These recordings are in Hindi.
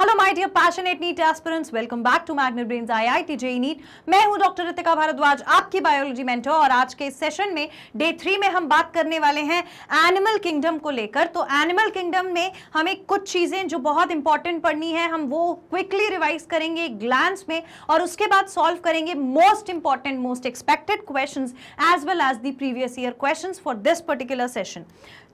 Hello my dear passionate NEET aspirants welcome back to magnet brains IIT JEE NEET मैं हूं डॉक्टर रितिका भारद्वाज आपकी बायोलॉजी मेंटर और आज के सेशन में डे थ्री में हम बात करने वाले हैं एनिमल किंगडम को लेकर तो एनिमल किंगडम में हमें कुछ चीज़ें जो बहुत इंपॉर्टेंट पढ़नी है हम वो क्विकली रिवाइज करेंगे ग्लैंस में और उसके बाद सॉल्व करेंगे most important most expected question as well as the previous year question for this particular session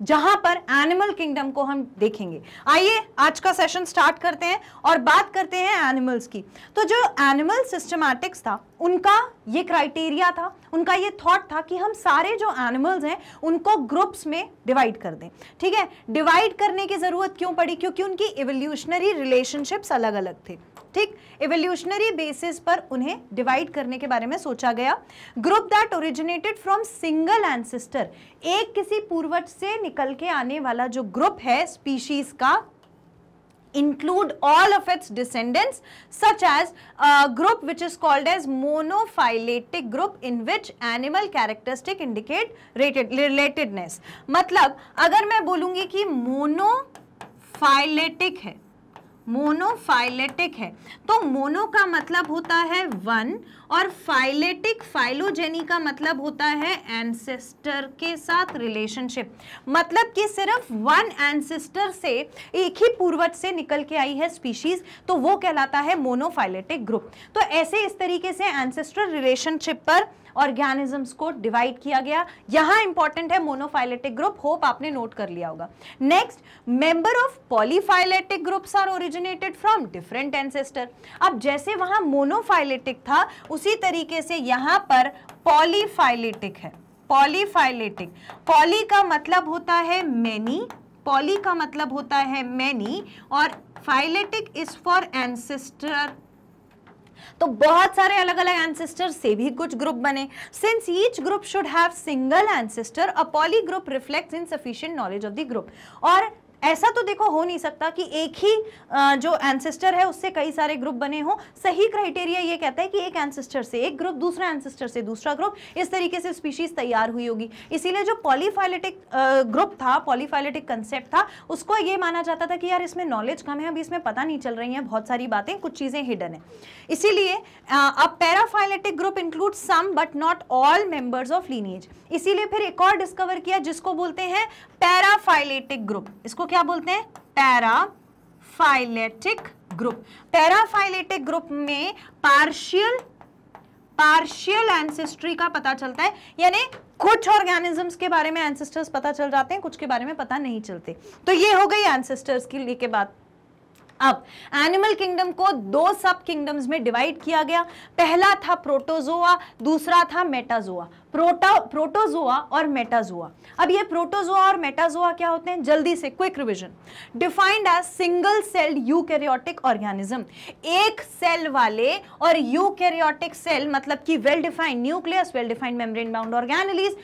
जहां पर एनिमल किंगडम को हम देखेंगे आइए आज का सेशन स्टार्ट करते हैं और बात करते हैं एनिमल्स की तो जो एनिमल सिस्टमैटिक्स था उनका ये क्राइटेरिया था उनका ये थॉट था कि हम सारे जो एनिमल्स हैं उनको ग्रुप्स में डिवाइड कर दें ठीक है डिवाइड करने की ज़रूरत क्यों पड़ी क्योंकि उनकी एवोल्यूशनरी रिलेशनशिप्स अलग अलग थे ठीक इवोल्यूशनरी बेसिस पर उन्हें डिवाइड करने के बारे में सोचा गया group that originated from single ancestor एक किसी पूर्वज से निकल के आने वाला जो ग्रुप है स्पीशीज का include all of its descendants such as group which is called as monophyletic group in which animal characteristic indicate relatedness मतलब अगर मैं बोलूंगी कि मोनोफाइलेटिक है मोनोफाइलेटिक है तो मोनो का मतलब होता है वन और फाइलेटिक फाइलोजेनी का मतलब होता है एंसेस्टर के साथ रिलेशनशिप मतलब कि सिर्फ वन एंसेस्टर से एक ही पूर्वज से निकल के आई है स्पीशीज तो वो कहलाता है मोनोफाइलेटिक ग्रुप तो ऐसे इस तरीके से एंसेस्टर रिलेशनशिप पर ऑर्गेनिजम्स को डिवाइड किया गया यहां इंपॉर्टेंट है मोनोफाइलेटिक ग्रुप होप आपने नोट कर लिया होगा next member of polyphyletic groups are originated from different ancestor अब जैसे वहां मोनोफाइलेटिक था उस उसी तरीके से यहां पर पॉलीफाइलेटिक है पॉलीफाइलेटिक पॉली का मतलब होता है मैनी पॉली का मतलब होता है मैनी और फाइलेटिक इज फॉर एंसेस्टर तो बहुत सारे अलग अलग एंसेस्टर से भी कुछ ग्रुप बने since each group should have single ancestor a poly group reflects insufficient knowledge of the group और ऐसा तो देखो हो नहीं सकता कि एक ही जो एंसेस्टर है उससे कई सारे ग्रुप बने हों सही क्राइटेरिया ये कहता है कि एक एंसेस्टर से एक ग्रुप दूसरा एंसेस्टर से दूसरा ग्रुप इस तरीके से स्पीशीज तैयार हुई होगी इसीलिए जो पॉलीफाइलेटिक ग्रुप था पॉलीफाइलेटिक कंसेप्ट था उसको ये माना जाता था कि यार इसमें नॉलेज कम है अभी इसमें पता नहीं चल रही है बहुत सारी बातें कुछ चीज़ें हिडन है इसीलिए अब paraphyletic group include some but not all members of lineage इसीलिए फिर एक और डिस्कवर किया जिसको बोलते हैं पैराफाइलेटिक ग्रुप इसको क्या बोलते हैं पैराफाइलेटिक ग्रुप पैराफाइलेटिक ग्रुप में पार्शियल पार्शियल एंसेस्ट्री का पता चलता है यानी कुछ ऑर्गेनिजम्स के बारे में एंसेस्टर्स पता चल जाते हैं कुछ के बारे में पता नहीं चलते तो ये हो गई एंसेस्टर्स की लेके बात अब एनिमल किंगडम को दो सब किंगडम्स में डिवाइड किया गया पहला था प्रोटोजोआ दूसरा था मेटाजोआ प्रोटोजोआ और मेटाजोआ अब ये प्रोटोजोआ और मेटाजोआ क्या होते हैं जल्दी से quick revision defined as single cell eukaryotic organism एक सेल वाले और यूकैरियोटिक सेल मतलब कि well defined nucleus well defined membrane bound organelles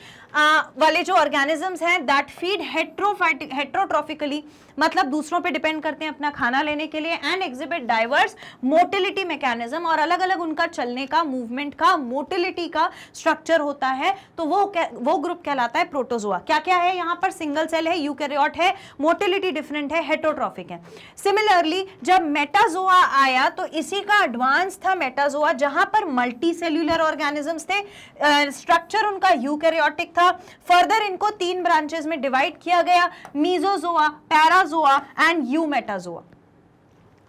वाले जो ऑर्गेनिजम्स हैं दैट फीड हेट्रोफाइटिक हेट्रोट्रॉफिकली मतलब दूसरों पे डिपेंड करते हैं अपना खाना लेने के लिए and exhibit diverse motility mechanism और अलग अलग उनका चलने का मूवमेंट का मोटिलिटी का स्ट्रक्चर होता है है तो वो वो ग्रुप कहलाता है प्रोटोजोआ क्या क्या है यहाँ पर सिंगल सेल है यूकेरियोट है मोटिलिटी डिफरेंट है हेटोट्रॉफिक है सिमिलरली जब मेटाजोआ आया तो इसी का एडवांस था मेटाजोआ जहां पर मल्टी सेल्यूलर ऑर्गेनिजम्स थे स्ट्रक्चर uh, उनका यूकेरियोटिक था फर्दर इनको तीन ब्रांचेस में डिवाइड किया गया mesozoa parazoa and eumetazoa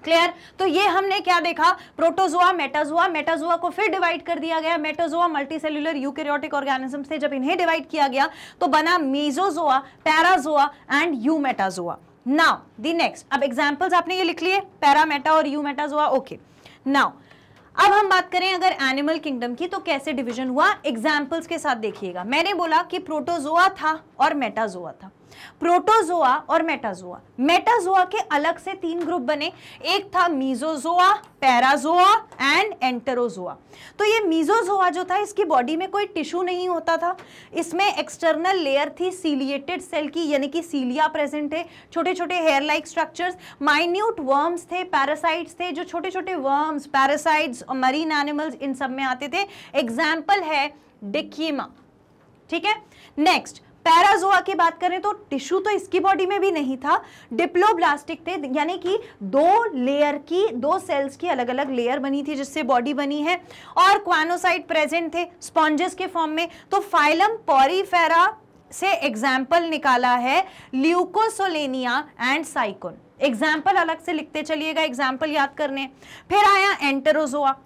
clear तो ये हमने क्या देखा प्रोटोजोआ मेटाजोआ मेटाजोआ को फिर डिवाइड कर दिया गया मेटाजोआ मल्टीसेल्यूलर यूकेरियोटिक ऑर्गेनिज्म से जब इन्हें डिवाइड किया गया तो बना mesozoa parazoa and eumetazoa now the next अब एग्जाम्पल्स आपने ये लिख लिए पैरामेटा और यू मेटाजोआ ओके नाउ अब हम बात करें अगर एनिमल किंगडम की तो कैसे डिविजन हुआ एग्जाम्पल्स के साथ देखिएगा मैंने बोला कि प्रोटोजोआ था और मेटाजोआ था प्रोटोजोआ और मेटाजोआ मेटाजोआ के अलग से तीन ग्रुप बने एक था मीजोजोआ पैराजोआ एंड एंटरोजोआ तो ये मीजोजोआ जो था इसकी बॉडी में कोई टिश्यू नहीं होता था इसमें एक्सटर्नल लेयर थी सीलिएटेड सेल की यानी कि सीलिया प्रेजेंट थे छोटे छोटे hair like structures minute worms थे पैरासाइट्स थे जो छोटे छोटे वर्म्स पैरासाइट्स मरीन एनिमल्स इन सब में आते थे एग्जाम्पल है डिकीमा ठीक है नेक्स्ट पैराजोआ की बात करें तो टिश्यू तो इसकी बॉडी में भी नहीं था डिप्लोब्लास्टिक थे यानी कि दो लेयर की दो सेल्स की अलग अलग लेयर बनी थी जिससे बॉडी बनी है और क्वानोसाइट प्रेजेंट थे स्पॉन्जेस के फॉर्म में तो फाइलम पॉरीफेरा से एग्जाम्पल निकाला है ल्यूकोसोलेनिया एंड साइकोन एग्जाम्पल अलग से लिखते चलिएगा एग्जाम्पल याद करने फिर आया एंटरोजोआ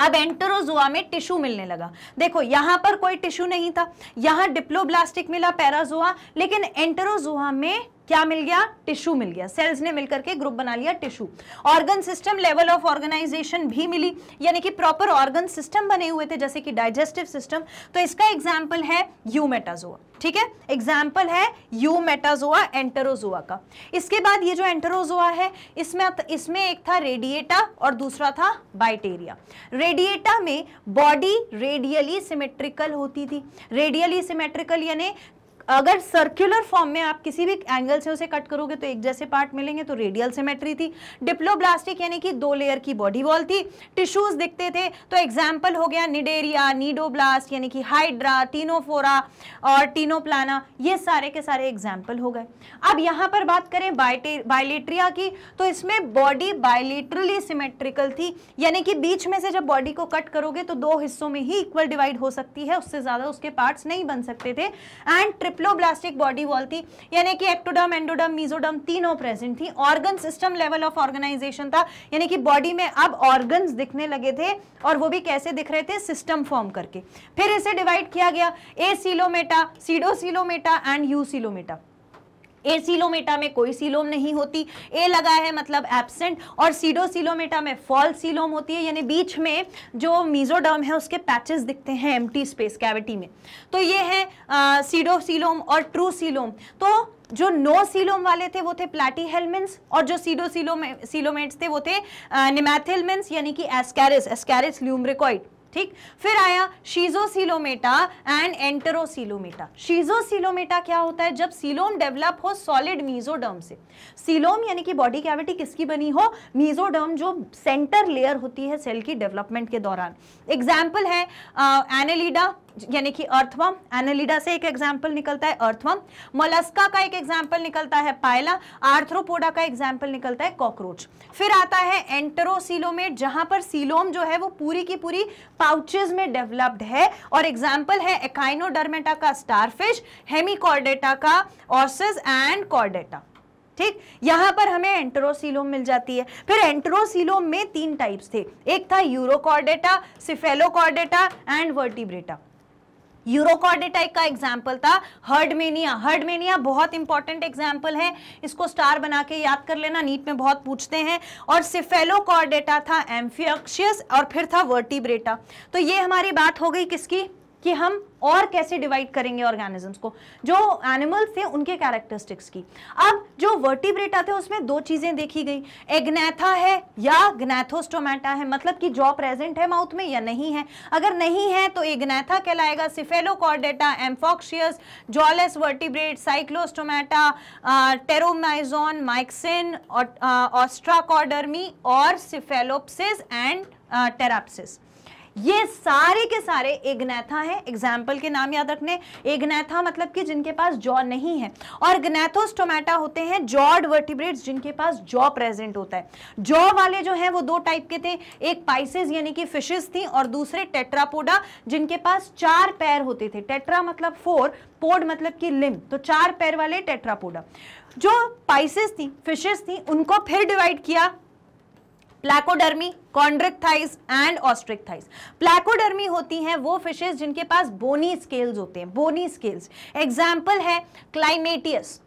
अब एंटरोजुआ में टिश्यू मिलने लगा देखो यहां पर कोई टिश्यू नहीं था यहां डिप्लोब्लास्टिक मिला पैराजुआ लेकिन एंटरोजुआ में क्या मिल गया टिश्यू मिल गया सेल्स ने मिलकर के ग्रुप बना लिया tissue organ system level of organisation भी मिली यानी कि प्रॉपर ऑर्गन सिस्टम बने हुए थे जैसे कि डाइजेस्टिव सिस्टम तो इसका एग्जाम्पल है यूमेटाजोआ ठीक है एग्जाम्पल है यू मेटाजोआ एंटरोजोआ का इसके बाद ये जो एंटरोजोआ है इसमें इसमें एक था रेडिएटा और दूसरा था बाइटेरिया रेडिएटा में बॉडी रेडियली सिमेट्रिकल होती थी रेडियली सिमेट्रिकल यानी अगर सर्कुलर फॉर्म में आप किसी भी एंगल से उसे कट करोगे तो एक जैसे पार्ट मिलेंगे तो रेडियल सिमेट्री थी डिप्लोब्लास्टिक यानी कि दो लेयर की बॉडी वॉल थी टिश्यूज दिखते थे तो एग्जांपल हो गया निडेरिया नीडोब्लास्ट यानी कि हाइड्रा टीनोफोरा और टीनोप्लाना ये सारे के सारे एग्जाम्पल हो गए अब यहाँ पर बात करें बायलेट्रिया की तो इसमें बॉडी बायलेटरली सिमेट्रिकल थी यानी कि बीच में से जब बॉडी को कट करोगे तो दो हिस्सों में ही इक्वल डिवाइड हो सकती है उससे ज़्यादा उसके पार्ट्स नहीं बन सकते थे एंड डिप्लोब्लास्टिक बॉडी वॉल थी यानी कि एक्टोडम एंडोडम मीजोडम तीनों प्रेजेंट थी organ system level of organisation था यानी कि बॉडी में अब ऑर्गन दिखने लगे थे और वो भी कैसे दिख रहे थे सिस्टम फॉर्म करके फिर इसे डिवाइड किया गया ए सीलोमेटा सीडोसीलोमेटा एंड यू सीलोमेटा ए सीलोमेटा में कोई सीलोम नहीं होती ए लगा है मतलब एबसेंट और सीडो सीलोमेटा में फॉल सीलोम होती है यानी बीच में जो मीजोडर्म है उसके पैचेस दिखते हैं एम स्पेस कैविटी में तो ये है सीडो सीलोम और ट्रू सीलोम तो जो नो सीलोम वाले थे वो थे प्लाटी हेलमेंट्स और जो सीडो सीलोमेट्स थे वो थे निमैथिलमेंट्स यानी कि एस्कैरिस एस्कैरिस ल्यूमरिकॉइड ठीक फिर आया शीजोसिलोमेटा एंड एंटरोसिलोमेटा शीजोसिलोमेटा क्या होता है जब सीलोम डेवलप हो सॉलिड मीजोडर्म से सीलोम यानी कि बॉडी कैविटी किसकी बनी हो मीजोडर्म जो सेंटर लेयर होती है सेल की डेवलपमेंट के दौरान एग्जाम्पल है एनेलिडा uh, यानी कि अर्थवम एनालिडा से एक एग्जाम्पल निकलता है अर्थवम मोलस्का का एक एग्जाम्पल निकलता है पायला आर्थ्रोपोडा का एग्जाम्पल निकलता है कॉकरोच फिर आता है एंटरोसिलोमेट जहां पर सिलोम जो है वो पूरी की पूरी पाउचेज में डेवलप्ड है और एग्जाम्पल है एकाइनोडर्मेटा का स्टारफिश हेमिकॉर्डेटा का ऑर्सेस एंड कॉर्डेटा ठीक यहां पर हमें एंट्रोसिलोम मिल जाती है फिर एंट्रोसिलोम में तीन टाइप्स थे एक था यूरोकॉर्डेटा सिफेलोकॉर्डेटा एंड वर्टिब्रेटा यूरोकॉर्डेटाइक का एग्जाम्पल था हर्डमेनिया हर्डमेनिया बहुत इंपॉर्टेंट एग्जाम्पल है इसको स्टार बना के याद कर लेना नीट में बहुत पूछते हैं और सिफेलोकॉर्डेटा था एम्फियक्शियस और फिर था वर्टिब्रेटा तो ये हमारी बात हो गई किसकी कि हम और कैसे डिवाइड करेंगे ऑर्गेनिजम्स को जो एनिमल्स थे उनके कैरेक्टरिस्टिक्स की अब जो वर्टिब्रेटा थे उसमें दो चीज़ें देखी गई एग्नेथा है या ग्नेथोस्टोमेटा है मतलब कि जॉ प्रेजेंट है माउथ में या नहीं है अगर नहीं है तो एग्नेथा कहलाएगा cephalochordata amphioxus jawless vertebrate cyclostomata petromyzon myxine ostracodermi और सिफेलोपसिस एंड टेराप्सिस ये सारे के सारे एग्नेथा हैं एग्जाम्पल के नाम याद रखने एग्नेथा मतलब कि जिनके पास जॉ नहीं है और गनेथोस्टोमेटा होते हैं जॉड वर्टिब्रेट जिनके पास जॉ प्रेजेंट होता है जॉ वाले जो हैं वो दो टाइप के थे एक पाइसेस यानी कि फिशेस थी और दूसरे टेट्रापोडा जिनके पास चार पैर होते थे टेट्रा मतलब फोर पोड मतलब कि लिम तो चार पैर वाले टेट्रापोडा जो पाइसेस थी फिशेस थी उनको फिर डिवाइड किया प्लैकोडर्मी कॉन्ड्रिकथाइस एंड ऑस्ट्रिकथाइस प्लैकोडर्मी होती हैं वो फिशेज जिनके पास बोनी स्केल्स होते हैं बोनी स्केल्स एग्जाम्पल है क्लाइमेटियस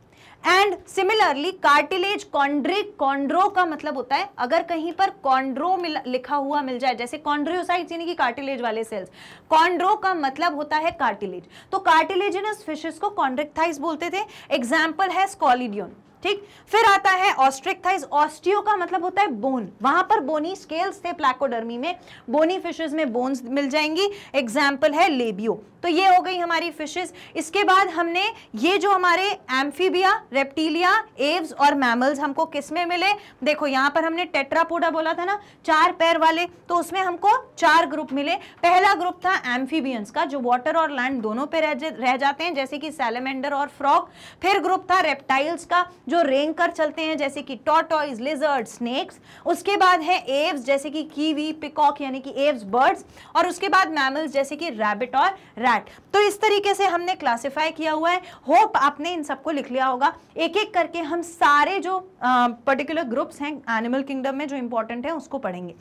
एंड सिमिलरली कार्टिलेज कॉन्ड्रिक कॉन्ड्रो का मतलब होता है अगर कहीं पर कॉन्ड्रो लिखा हुआ मिल जाए जैसे कॉन्ड्रियोसाइट यानी कि कार्टिलेज वाले सेल्स कॉन्ड्रो का मतलब होता है कार्टिलेज तो कार्टिलेजिनस फिशेस को कॉन्ड्रिकथाइस बोलते थे एग्जाम्पल है स्कॉलिडियन ठीक फिर आता है ऑस्ट्रिक थाइज ऑस्टियो का मतलब होता है बोन वहां पर बोनी स्केल्स थे प्लैकोडर्मी में बोनी फिशेज में बोन्स मिल जाएंगी एग्जाम्पल है लेबियो तो ये हो गई हमारी फिशेज इसके बाद हमने ये जो हमारे एम्फीबिया रेप्टीलिया एव्स और मैमल्स हमको किस में मिले देखो यहाँ पर हमने टेट्रापोडा बोला था ना चार पैर वाले तो उसमें हमको चार ग्रुप मिले पहला ग्रुप था एम्फीबियंस का जो वाटर और लैंड दोनों पे रह, रह जाते हैं जैसे कि सैलेमेंडर और फ्रॉक फिर ग्रुप था रेप्टाइल्स का जो जो रेंग कर चलते हैं जैसे कि टॉटॉइज लिजर्ड स्नेक्स उसके बाद है एव्स जैसे कि कीवी पिकॉक यानी कि एव्स बर्ड्स और उसके बाद मैमल्स जैसे कि रैबिट और रैट तो इस तरीके से हमने क्लासीफाई किया हुआ है होप आपने इन सबको लिख लिया होगा एक एक करके हम सारे जो पर्टिकुलर ग्रुप्स हैं एनिमल किंगडम में जो इंपॉर्टेंट है उसको पढ़ेंगे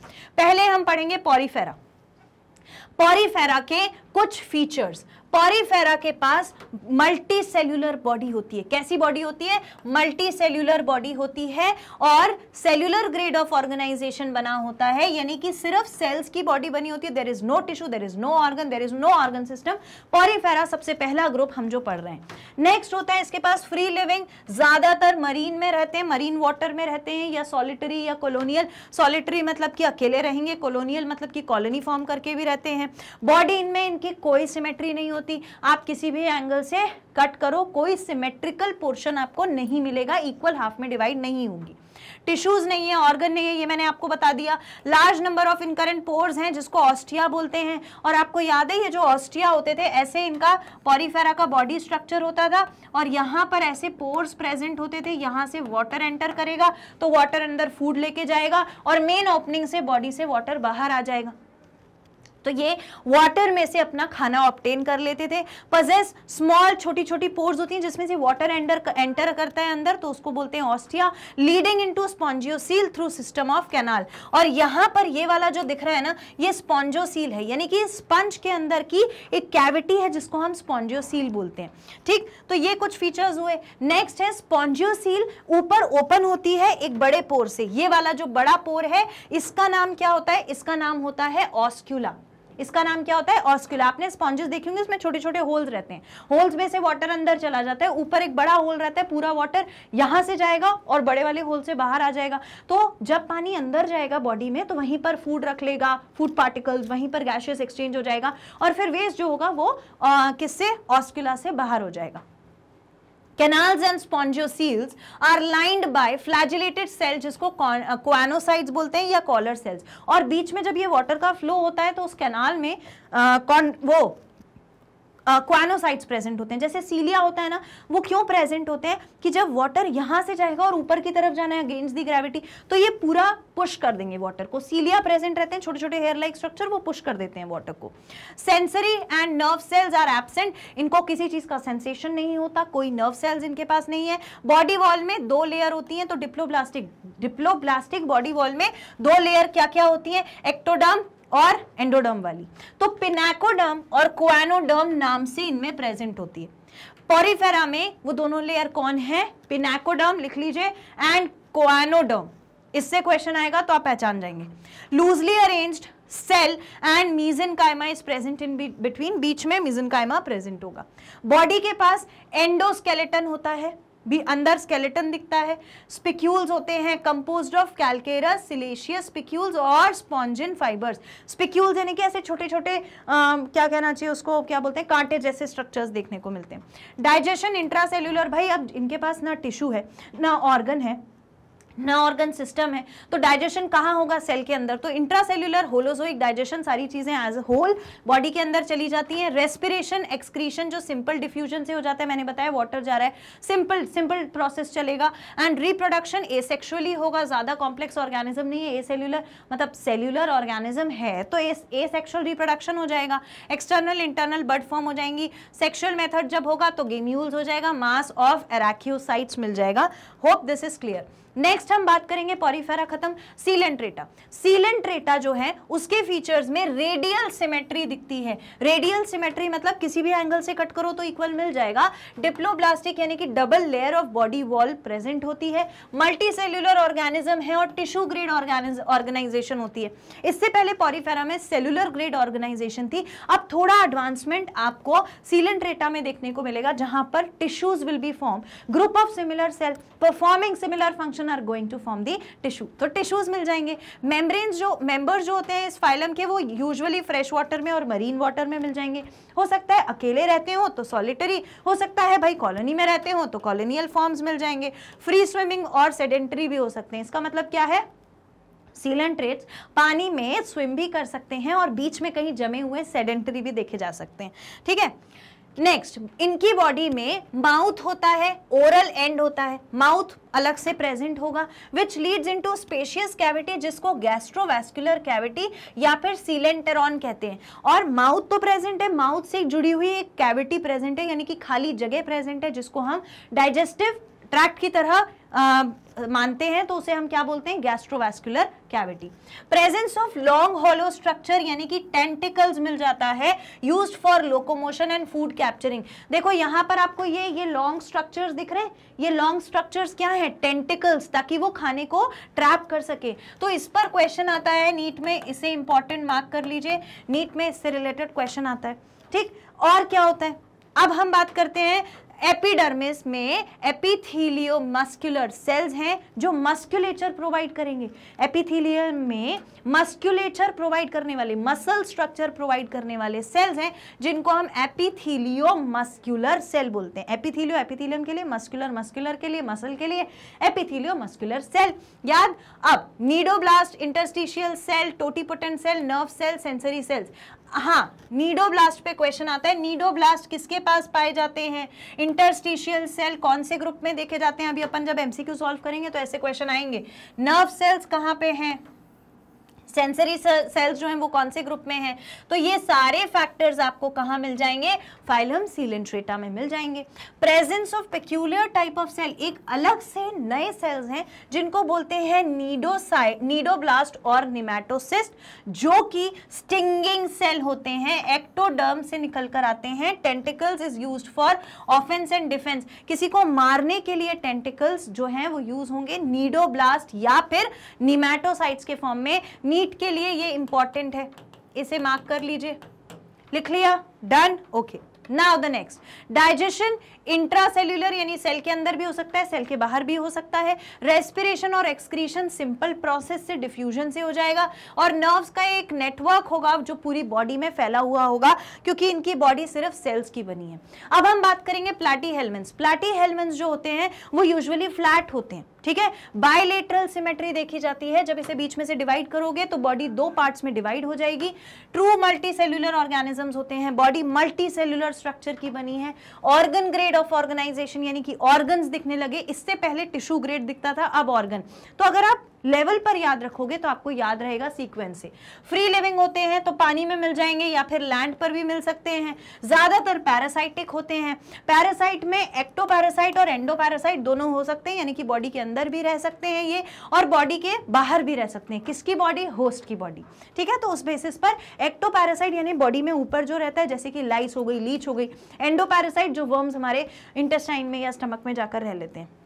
पहले हम पढ़ेंगे पॉरीफेरा पॉरीफेरा के कुछ फीचर्स पॉरीफेरा के पास मल्टी सेल्यूलर बॉडी होती है कैसी बॉडी होती है मल्टी सेल्यूलर बॉडी होती है और सेल्यूलर ग्रेड ऑफ ऑर्गेनाइजेशन बना होता है यानी कि सिर्फ सेल्स की बॉडी बनी होती है there is no tissue there is no organ there is no organ system porifera सबसे पहला ग्रुप हम जो पढ़ रहे हैं नेक्स्ट होता है इसके पास फ्री लिविंग ज्यादातर मरीन में रहते हैं मरीन वाटर में रहते हैं या सॉलिटरी या कॉलोनियल सॉलिटरी मतलब कि अकेले रहेंगे कॉलोनियल मतलब कि कॉलोनी फॉर्म करके भी रहते हैं बॉडी इनमें इनकी कि कोई सिमेट्री नहीं होती आप किसी भी एंगल से कट करो कोई सिमेट्रिकल पोर्शन आपको नहीं मिलेगा इक्वल हाफ में डिवाइड नहीं होगी टिश्यूज नहीं है ऑर्गन नहीं है ये मैंने आपको बता दिया large number of incurrent pores हैं जिसको ऑस्टिया बोलते हैं और आपको याद है ये जो ऑस्टिया होते थे ऐसे इनका पॉरीफेरा का बॉडी स्ट्रक्चर होता था और यहाँ पर ऐसे पोर्स प्रेजेंट होते थे यहाँ से वाटर एंटर करेगा तो वाटर अंदर फूड लेके जाएगा और मेन ओपनिंग से बॉडी से वाटर बाहर आ जाएगा तो ये वाटर में से अपना खाना ऑप्टेन कर लेते थे पजेस स्मॉल छोटी छोटी पोर्स होती हैं जिसमें से वाटर एंडर एंटर करता है अंदर तो उसको बोलते हैं ostia leading into spongocoel through system of canal और यहाँ पर ये वाला जो दिख रहा है ना ये स्पॉन्जोसील है यानी कि स्पंज के अंदर की एक कैविटी है जिसको हम स्पॉन्जियोसील बोलते हैं ठीक तो ये कुछ फीचर्स हुए नेक्स्ट है स्पॉन्जियोसील ऊपर ओपन होती है एक बड़े पोर से ये वाला जो बड़ा पोर है इसका नाम क्या होता है इसका नाम होता है ऑस्क्यूला इसका नाम क्या होता है ऑस्क्यूला आपने स्पॉन्जेस देखे होंगे उसमें छोटे छोटे होल्स रहते हैं होल्स में से वाटर अंदर चला जाता है ऊपर एक बड़ा होल रहता है पूरा वाटर यहाँ से जाएगा और बड़े वाले होल से बाहर आ जाएगा तो जब पानी अंदर जाएगा बॉडी में तो वहीं पर फूड रख लेगा फूड पार्टिकल्स वहीं पर गैशियस एक्सचेंज हो जाएगा और फिर वेस्ट जो होगा वो किससे ऑस्क्यूला से बाहर हो जाएगा canals and spongocoels are lined by flagellated cell जिसको क्वानोसाइड्स uh, बोलते हैं या कॉलर सेल्स और बीच में जब ये वाटर का फ्लो होता है तो उस कैनाल में आ, uh, कौन, वो क्वानोसाइट्स प्रेजेंट होते हैं जैसे सीलिया होता है ना वो क्यों प्रेजेंट होते हैं कि जब वाटर यहाँ से जाएगा और ऊपर की तरफ जाना है अगेंस्ट दी ग्रेविटी तो ये पूरा पुश कर देंगे वाटर को सीलिया प्रेजेंट रहते हैं छोटे छोटे हेयर लाइक स्ट्रक्चर वो पुश कर देते हैं वाटर को sensory and nerve cells are absent इनको किसी चीज़ का सेंसेशन नहीं होता कोई नर्व सेल्स इनके पास नहीं है बॉडी वॉल में दो लेयर होती हैं तो डिप्लोब्लास्टिक डिप्लोब्लास्टिक बॉडी वॉल में दो लेयर क्या क्या होती हैं एक्टोडर्म और एंडोडर्म वाली तो पिनाकोडर्म और कोएनोडर्म नाम से इनमें प्रेजेंट होती है पॉरीफेरा में वो दोनों लेयर कौन है पिनाकोडर्म लिख लीजिए एंड कोएनोडर्म इससे क्वेश्चन आएगा तो आप पहचान जाएंगे loosely arranged cell and mesenchyme is present in between बीच में मीजन कायमा प्रेजेंट होगा बॉडी के पास एंडोस्केलेटन होता है भी अंदर स्केलेटन दिखता है स्पिक्यूल्स होते हैं composed of calcareous siliceous spicules और स्पॉन्जिन फाइबर्स स्पिक्यूल्स यानी कि ऐसे छोटे छोटे क्या कहना चाहिए उसको क्या बोलते हैं कांटे जैसे स्ट्रक्चर्स देखने को मिलते हैं डाइजेशन इंट्रासेल्यूलर भाई अब इनके पास ना टिश्यू है ना ऑर्गन है ना ऑर्गन सिस्टम है तो डाइजेशन कहाँ होगा सेल के अंदर तो सेल्युलर होलोजोइक डाइजेशन सारी चीज़ें एज होल बॉडी के अंदर चली जाती हैं रेस्पिरेशन एक्सक्रीशन जो सिंपल डिफ्यूजन से हो जाता है मैंने बताया वाटर जा रहा है सिंपल सिंपल प्रोसेस चलेगा एंड रिप्रोडक्शन एसेक्सुअली होगा ज़्यादा कॉम्प्लेक्स ऑर्गेनिज्म नहीं है ए सेल्युलर मतलब सेल्युलर ऑर्गेनिज्म है तो ए सेक्शुअल रिप्रोडक्शन हो जाएगा एक्सटर्नल इंटरनल बर्ड फॉर्म हो जाएंगी सेक्शुअल मेथड जब होगा तो गेम्यूल्स हो जाएगा मास ऑफ एराक्योसाइट्स मिल जाएगा hope this is clear next हम बात करेंगे पॉरीफेरा खत्म सीलेंट्रेटा सीलेंट्रेटा जो है उसके फीचर्स में रेडियल सिमेट्री दिखती है रेडियल सिमेट्री मतलब किसी भी एंगल से कट करो तो इक्वल मिल जाएगा डिप्लोब्लास्टिक यानी कि double layer of body wall present होती है मल्टी सेल्यूलर ऑर्गेनिज्म है और टिश्यू ग्रेड ऑर्गेनाइजेशन होती है इससे पहले पॉरीफेरा में सेलुलर ग्रेड ऑर्गेनाइजेशन थी अब थोड़ा एडवांसमेंट आपको सीलेंट्रेटा में देखने को मिलेगा जहां पर tissues will be form group of similar cell performing similar function portion are going to form the tissue तो टिश्यूज मिल जाएंगे मेम्ब्रेन जो मेम्बर्स जो होते हैं इस फाइलम के वो यूजुअली फ्रेश वाटर में और मरीन वाटर में मिल जाएंगे हो सकता है अकेले रहते हो तो सॉलिटरी हो सकता है भाई कॉलोनी में रहते हो तो कॉलोनियल फॉर्म्स मिल जाएंगे फ्री स्विमिंग और सेडेंटरी भी हो सकते हैं इसका मतलब क्या है सीलन ट्रेड्स पानी में स्विम भी कर सकते हैं और बीच में कहीं जमे हुए सेडेंटरी भी देखे जा सकते हैं ठीक है नेक्स्ट इनकी बॉडी में माउथ होता है ओरल एंड होता है माउथ अलग से प्रेजेंट होगा which leads into spacious cavity जिसको गैस्ट्रोवेस्कुलर कैविटी या फिर सीलेंटेरॉन कहते हैं और माउथ तो प्रेजेंट है माउथ से जुड़ी हुई एक कैविटी प्रेजेंट है यानी कि खाली जगह प्रेजेंट है जिसको हम डाइजेस्टिव ट्रैक्ट की तरह आ, मानते हैं तो उसे हम क्या बोलते हैं gastrovascular cavity presence of long hollow structure यानी कि टेंटिकल्स मिल जाता है use for locomotion and food capturing देखो यहां पर आपको ये ये लॉन्ग स्ट्रक्चर्स दिख रहे हैं ये लॉन्ग स्ट्रक्चर्स क्या है टेंटिकल्स ताकि वो खाने को ट्रैप कर सके तो इस पर क्वेश्चन आता है नीट में इसे इंपॉर्टेंट मार्क कर लीजिए नीट में इससे रिलेटेड क्वेश्चन आता है ठीक और क्या होता है अब हम बात करते हैं एपिडर्मिस में एपिथीलियो मस्क्यूलर सेल्स हैं जो मस्क्यूलेचर प्रोवाइड करेंगे एपिथीलियम में मस्क्यूलेचर प्रोवाइड करने वाले मसल स्ट्रक्चर प्रोवाइड करने वाले सेल्स हैं जिनको हम एपिथीलियो मस्क्यूलर सेल बोलते हैं एपिथीलियो एपिथीलियम के लिए मस्क्यूलर मस्क्यूलर के लिए मसल के लिए एपिथीलियो मस्क्यूलर सेल याद अब cnidoblast interstitial cell totipotent cell nerve cell sensory cells हाँ नीडोब्लास्ट पे क्वेश्चन आता है नीडोब्लास्ट किसके पास पाए जाते हैं इंटरस्टिशियल सेल कौन से ग्रुप में देखे जाते हैं अभी अपन जब एमसीक्यू सॉल्व करेंगे तो ऐसे क्वेश्चन आएंगे नर्व सेल्स कहाँ पे हैं सेंसरी सेल्स जो हैं वो कौन से ग्रुप में हैं तो ये सारे फैक्टर्स आपको कहाँ मिल जाएंगे फाइलम सीलेंट्रेटा में मिल जाएंगे presence of peculiar type of cell एक अलग से नए सेल्स हैं जिनको बोलते हैं नीडोसाइट नीडोब्लास्ट और निमेटोसिस्ट जो कि स्टिंगिंग सेल होते हैं एक्टोडर्म से निकल कर आते हैं tentacles is use for offence and defence किसी को मारने के लिए टेंटिकल्स जो हैं वो यूज होंगे नीडोब्लास्ट या फिर निमेटोसाइट्स के फॉर्म में नी नीट के लिए ये इंपॉर्टेंट है इसे मार्क कर लीजिए लिख लिया done okay now the next digestion intracellular यानी सेल के अंदर भी हो सकता है सेल के बाहर भी हो सकता है रेस्पिरेशन और एक्सक्रीशन सिंपल प्रोसेस से डिफ्यूजन से हो जाएगा और नर्व्स का एक नेटवर्क होगा जो पूरी बॉडी में फैला हुआ होगा क्योंकि इनकी बॉडी सिर्फ सेल्स की बनी है अब हम बात करेंगे प्लाटी हेलमेंट्स प्लाटी हेलमेंट्स जो होते हैं वो यूजली फ्लैट होते हैं ठीक है बायलेटरल सिमेट्री देखी जाती है जब इसे बीच में से डिवाइड करोगे तो बॉडी दो पार्ट्स में डिवाइड हो जाएगी ट्रू मल्टी सेल्यूलर ऑर्गेनिजम्स होते हैं बॉडी मल्टी सेल्यूलर स्ट्रक्चर की बनी है organ grade grade of organisation यानी कि ऑर्गन्स दिखने लगे इससे पहले टिश्यू ग्रेड दिखता था अब ऑर्गन तो अगर आप लेवल पर याद रखोगे तो आपको याद रहेगा सीक्वेंस से फ्री लिविंग होते हैं तो पानी में मिल जाएंगे या फिर लैंड पर भी मिल सकते हैं ज़्यादातर पैरासाइटिक होते हैं पैरासाइट में पैरासाइट और एंडोपैरासाइट दोनों हो सकते हैं यानी कि बॉडी के अंदर भी रह सकते हैं ये और बॉडी के बाहर भी रह सकते हैं किसकी बॉडी होस्ट की बॉडी ठीक है तो उस बेसिस पर एक्टो पैरासाइट यानी बॉडी में ऊपर जो रहता है जैसे कि लाइस हो गई लीच हो गई एंडोपैरासाइट जो वर्म्स हमारे इंटेस्टाइन में या स्टमक में जाकर रह लेते हैं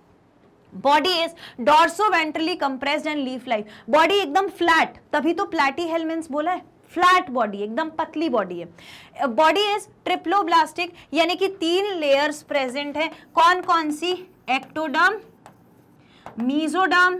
body is ventrally compressed and leaf like body एकदम फ्लैट तभी तो प्लैटी हेलमेंस बोला है फ्लैट बॉडी एकदम पतली बॉडी है बॉडी इज ट्रिप्लोब्लास्टिक यानी कि तीन लेयर्स प्रेजेंट है कौन कौन सी ectoderm mesoderm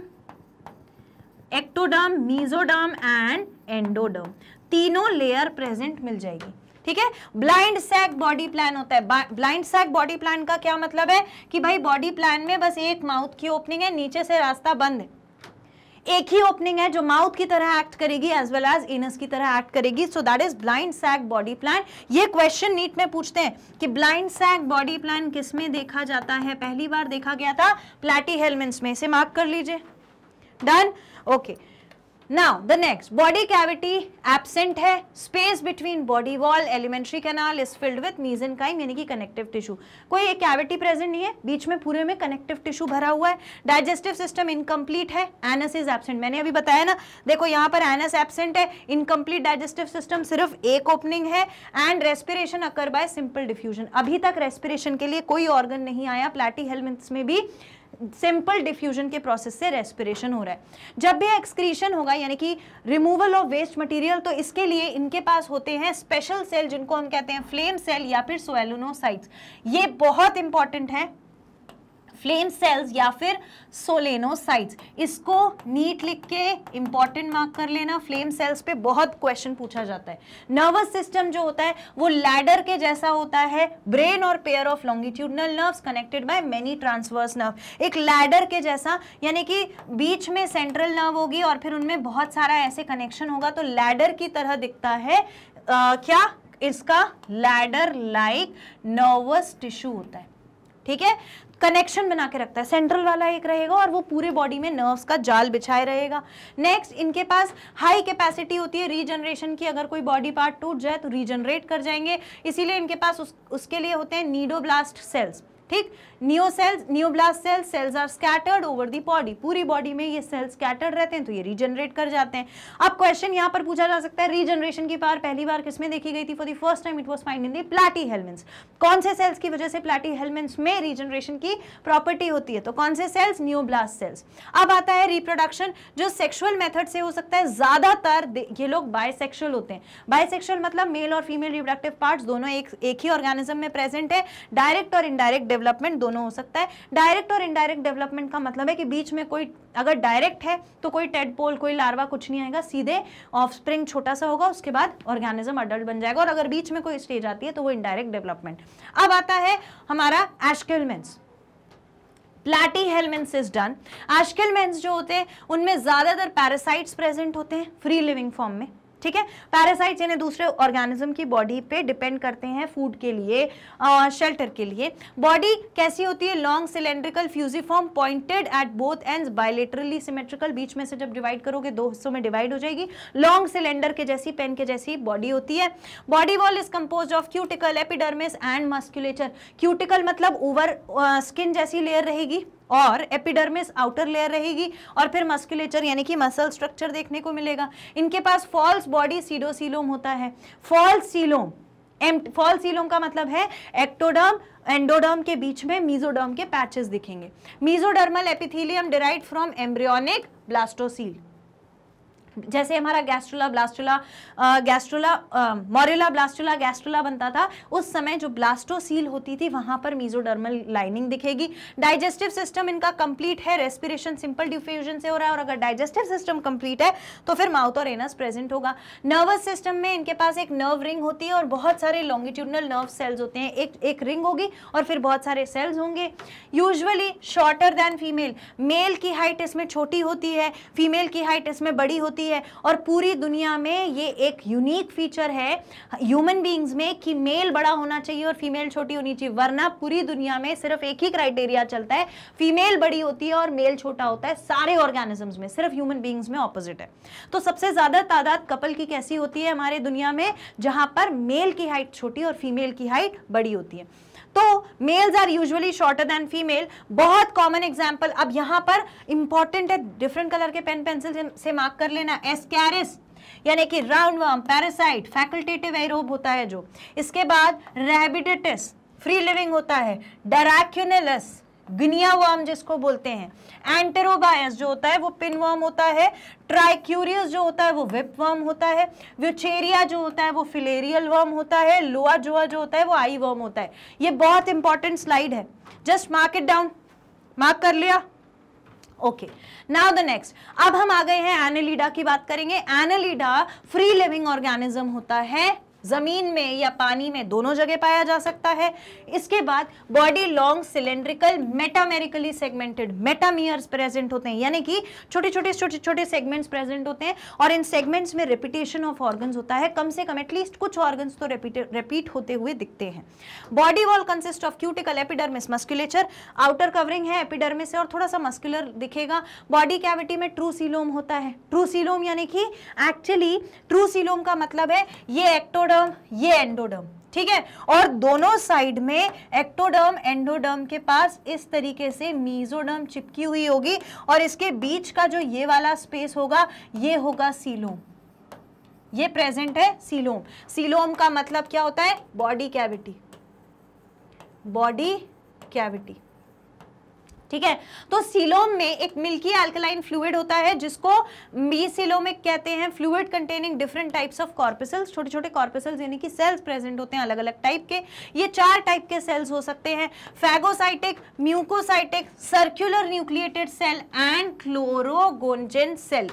ectoderm mesoderm and endoderm तीनों लेयर प्रेजेंट मिल जाएगी ठीक है ब्लाइंड सैक बॉडी प्लान होता है ब्लाइंड सैक बॉडी प्लान का क्या मतलब है कि भाई बॉडी प्लान में बस एक माउथ की ओपनिंग है नीचे से रास्ता बंद है एक ही ओपनिंग है जो माउथ की तरह एक्ट करेगी एज वेल एज इनस की तरह एक्ट करेगी so that is blind sac body plan ये क्वेश्चन नीट में पूछते हैं कि ब्लाइंड सैक बॉडी प्लान किस में देखा जाता है पहली बार देखा गया था प्लेटी हेलमेंट्स में इसे मार्क कर लीजिए done okay okay. Now the next body cavity absent है space between body wall alimentary canal is filled with काइम यानी कि कनेक्टिव टिश्यू कोई एक कैविटी प्रेजेंट नहीं है बीच में पूरे में कनेक्टिव टिश्यू भरा हुआ है डाइजेस्टिव सिस्टम इनकम्प्लीट है एनस इज एबसेंट मैंने अभी बताया ना देखो यहाँ पर एनस एबसेंट है इनकम्प्लीट डाइजेस्टिव सिस्टम सिर्फ एक ओपनिंग है and respiration occur by simple diffusion अभी तक रेस्पिरेशन के लिए कोई ऑर्गन नहीं आया प्लेटी हेलमेंट्स में भी सिंपल डिफ्यूजन के प्रोसेस से रेस्पिरेशन हो रहा है जब भी एक्सक्रीशन होगा यानी कि रिमूवल ऑफ वेस्ट मटेरियल तो इसके लिए इनके पास होते हैं स्पेशल सेल जिनको हम कहते हैं फ्लेम सेल या फिर सोएलोनोसाइट्स ये बहुत इंपॉर्टेंट है फ्लेम सेल्स या फिर सोलेनोसाइट्स इसको नीट लिख के इंपॉर्टेंट मार्क कर लेना फ्लेम सेल्स पे बहुत क्वेश्चन पूछा जाता है नर्वस सिस्टम जो होता है वो लैडर के जैसा होता है ब्रेन और pair of longitudinal nerves connected by many transverse nerve एक लैडर के जैसा यानी कि बीच में सेंट्रल नर्व होगी और फिर उनमें बहुत सारा ऐसे कनेक्शन होगा तो लैडर की तरह दिखता है आ, क्या इसका लैडर लाइक नर्वस टिश्यू होता है ठीक है कनेक्शन बना के रखता है सेंट्रल वाला एक रहेगा और वो पूरे बॉडी में नर्व्स का जाल बिछाए रहेगा नेक्स्ट इनके पास हाई कैपेसिटी होती है रीजनरेशन की अगर कोई बॉडी पार्ट टूट जाए तो रीजनरेट कर जाएंगे इसीलिए इनके पास उस, उसके लिए होते हैं नीडोब्लास्ट सेल्स ठीक neo cells neoblast cells cells are scattered over the body पूरी बॉडी में ये सेल्स स्कैटर्ड रहते हैं तो ये रीजनरेट कर जाते हैं अब क्वेश्चन यहाँ पर पूछा जा सकता है रीजनरेशन की पावर पहली बार किसमें देखी गई थी for the first time it was find in the platyhelminths कौन से सेल्स की वजह से प्लाटी हेलमेंट्स में रीजनरेशन की प्रॉपर्टी होती है तो कौन से सेल्स न्यूब्लास्ट सेल्स अब आता है रिप्रोडक्शन जो सेक्शुअल मेथड से हो सकता है ज्यादातर ये लोग बायसेक्शुअल होते हैं बायसेक्शुअल मतलब मेल और फीमेल रिप्रोडक्टिव पार्ट्स दोनों एक एक ही ऑर्गेनिज्म में प्रेजेंट है डायरेक्ट और इनडायरेक्ट डेवलपमेंट दोनों हो सकता है डायरेक्ट और इनडायरेक्ट डेवलपमेंट का मतलब है कि बीच में कोई अगर डायरेक्ट है तो कोई टेडपोल कोई लार्वा कुछ नहीं आएगा सीधे ऑफस्प्रिंग छोटा सा होगा उसके बाद ऑर्गेनिज्म अडल्ट बन जाएगा और अगर बीच में कोई स्टेज आती है तो वो इनडायरेक्ट डेवलपमेंट अब आता है हमारा एशकेलमेंस प्लाटी हेलमेंस इज डन एशकिलमेंस जो होते हैं उनमें ज़्यादातर पैरासाइट्स प्रेजेंट होते हैं फ्री लिविंग फॉर्म में ठीक है पैरासाइट जिन्हें दूसरे ऑर्गेनिज्म की बॉडी पे डिपेंड करते हैं फूड के लिए शेल्टर के लिए बॉडी कैसी होती है long cylindrical fusiform pointed at both ends bilaterally symmetrical बीच में से जब डिवाइड करोगे दो हिस्सों में डिवाइड हो जाएगी लॉन्ग सिलेंडर के जैसी पेन के जैसी बॉडी होती है body wall is compose of cuticle epidermis and musculature cuticle मतलब ओवर स्किन जैसी लेयर रहेगी और एपिडर्मिस आउटर लेयर रहेगी और फिर मस्कुलेचर यानी कि मसल स्ट्रक्चर देखने को मिलेगा इनके पास फॉल्स बॉडी सीडोसीलोम होता है false coelom um false coelom का मतलब है एक्टोडर्म एंडोडर्म के बीच में मीजोडर्म के पैचेस दिखेंगे mesodermal epithelium derived from embryonic blastocoel जैसे हमारा gastrula blastula gastrula morula blastula gastrula बनता था उस समय जो ब्लास्टोसील होती थी वहां पर मीजोडर्मल लाइनिंग दिखेगी डाइजेस्टिव सिस्टम इनका कंप्लीट है रेस्पिरेशन सिंपल डिफ्यूजन से हो रहा है और अगर डाइजेस्टिव सिस्टम कंप्लीट है तो फिर माउथ और एनस प्रेजेंट होगा नर्वस सिस्टम में इनके पास एक नर्व रिंग होती है और बहुत सारे लॉन्गिट्यूडनल नर्व सेल्स होते हैं एक एक रिंग होगी और फिर बहुत सारे सेल्स होंगे usually shorter than female male की हाइट इसमें छोटी होती है फीमेल की हाइट इसमें बड़ी होती है है और पूरी दुनिया में ये एक यूनिक फीचर है ह्यूमन बींग्स में कि मेल बड़ा होना चाहिए और फीमेल छोटी होनी चाहिए वरना पूरी दुनिया में सिर्फ एक ही क्राइटेरिया चलता है फीमेल बड़ी होती है और मेल छोटा होता है सारे ऑर्गेनिजम्स में सिर्फ ह्यूमन बींग्स में ऑपोजिट है तो सबसे ज़्यादा तादाद कपल की कैसी होती है हमारे दुनिया में जहां पर मेल की हाइट छोटी और फीमेल की हाइट बड़ी होती है तो males are usually shorter than female बहुत कॉमन एग्जाम्पल अब यहां पर इंपॉर्टेंट है डिफरेंट कलर के पेन पेंसिल से मार्क कर लेना एस्कैरिस यानी कि round worm parasite facultative aerobe होता है जो इसके बाद रेबिडेटिस फ्री लिविंग होता है डराक्यूनेलस गिनिया वर्म जिसको बोलते हैं एंटेरोबायस जो होता है वो पिन वर्म होता है ट्राइक्यूरियस जो होता है वो विप वर्म होता है व्यूचेरिया जो होता है वो फिलेरियल वर्म होता है लोअर जोआ जो होता है वो आई वर्म होता है ये बहुत इंपॉर्टेंट स्लाइड है just mark it down mark कर लिया ओके नाउ द नेक्स्ट अब हम आ गए हैं एनेलिडा की बात करेंगे एनेलिडा फ्री लिविंग ऑर्गेनिज्म होता है ज़मीन में या पानी में दोनों जगह पाया जा सकता है इसके बाद body long cylindrical metamerically segmented metameres present होते हैं यानी कि छोटे छोटे छोटे छोटे सेगमेंट्स प्रेजेंट होते हैं और इन सेगमेंट्स में रिपीटेशन ऑफ ऑर्गन्स होता है कम से कम एटलीस्ट कुछ ऑर्गन्स तो रिपीट होते हुए दिखते हैं body wall consist of cuticle epidermis musculature outer covering है एपिडर्मिस और थोड़ा सा मस्कुलर दिखेगा बॉडी कैविटी में ट्रू सिलोम होता है ट्रू यानी कि एक्चुअली ट्रू का मतलब है ये एक्टोड एक्टोडर्म ये एंडोडर्म ठीक है और दोनों साइड में एक्टोडर्म एंडोडर्म के पास इस तरीके से मीजोडर्म चिपकी हुई होगी और इसके बीच का जो ये वाला स्पेस होगा ये होगा सीलोम ये प्रेजेंट है सीलोम सीलोम का मतलब क्या होता है बॉडी कैविटी बॉडी कैविटी ठीक है तो सिलोम में एक मिल्की एल्कलाइन फ्लूड होता है जिसको बी सिलोमिक कहते हैं fluid containing different types of corpuscles छोटे छोटे कॉर्पसल्स यानी कि सेल्स प्रेजेंट होते हैं अलग अलग टाइप के ये चार टाइप के सेल्स हो सकते हैं phagocytic mucocytic circular nucleated cell and chloragogen cell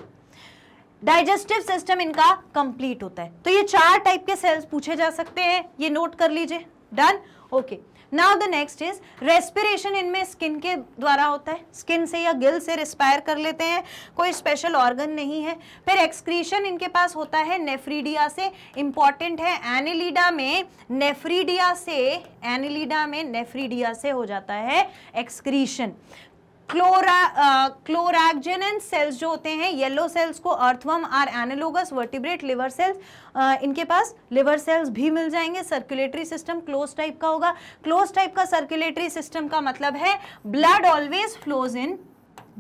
digestive system इनका कंप्लीट होता है तो ये चार टाइप के सेल्स पूछे जा सकते हैं ये नोट कर लीजिए done okay okay. Now the next is respiration इनमें स्किन के द्वारा होता है स्किन से या गिल से रिस्पायर कर लेते हैं कोई स्पेशल ऑर्गन नहीं है फिर एक्सक्रीशन इनके पास होता है नेफ्रीडिया से इंपॉर्टेंट है एनिलीडा में नेफ्रीडिया से एनिलीडा में नेफ्रीडिया से हो जाता है एक्सक्रीशन क्लोरा सेल्स जो होते हैं येलो सेल्स को earthworm are analogous vertebrate liver cells इनके पास लिवर सेल्स भी मिल जाएंगे सर्कुलेटरी सिस्टम क्लोज टाइप का होगा क्लोज टाइप का सर्कुलेटरी सिस्टम का मतलब है blood always flows in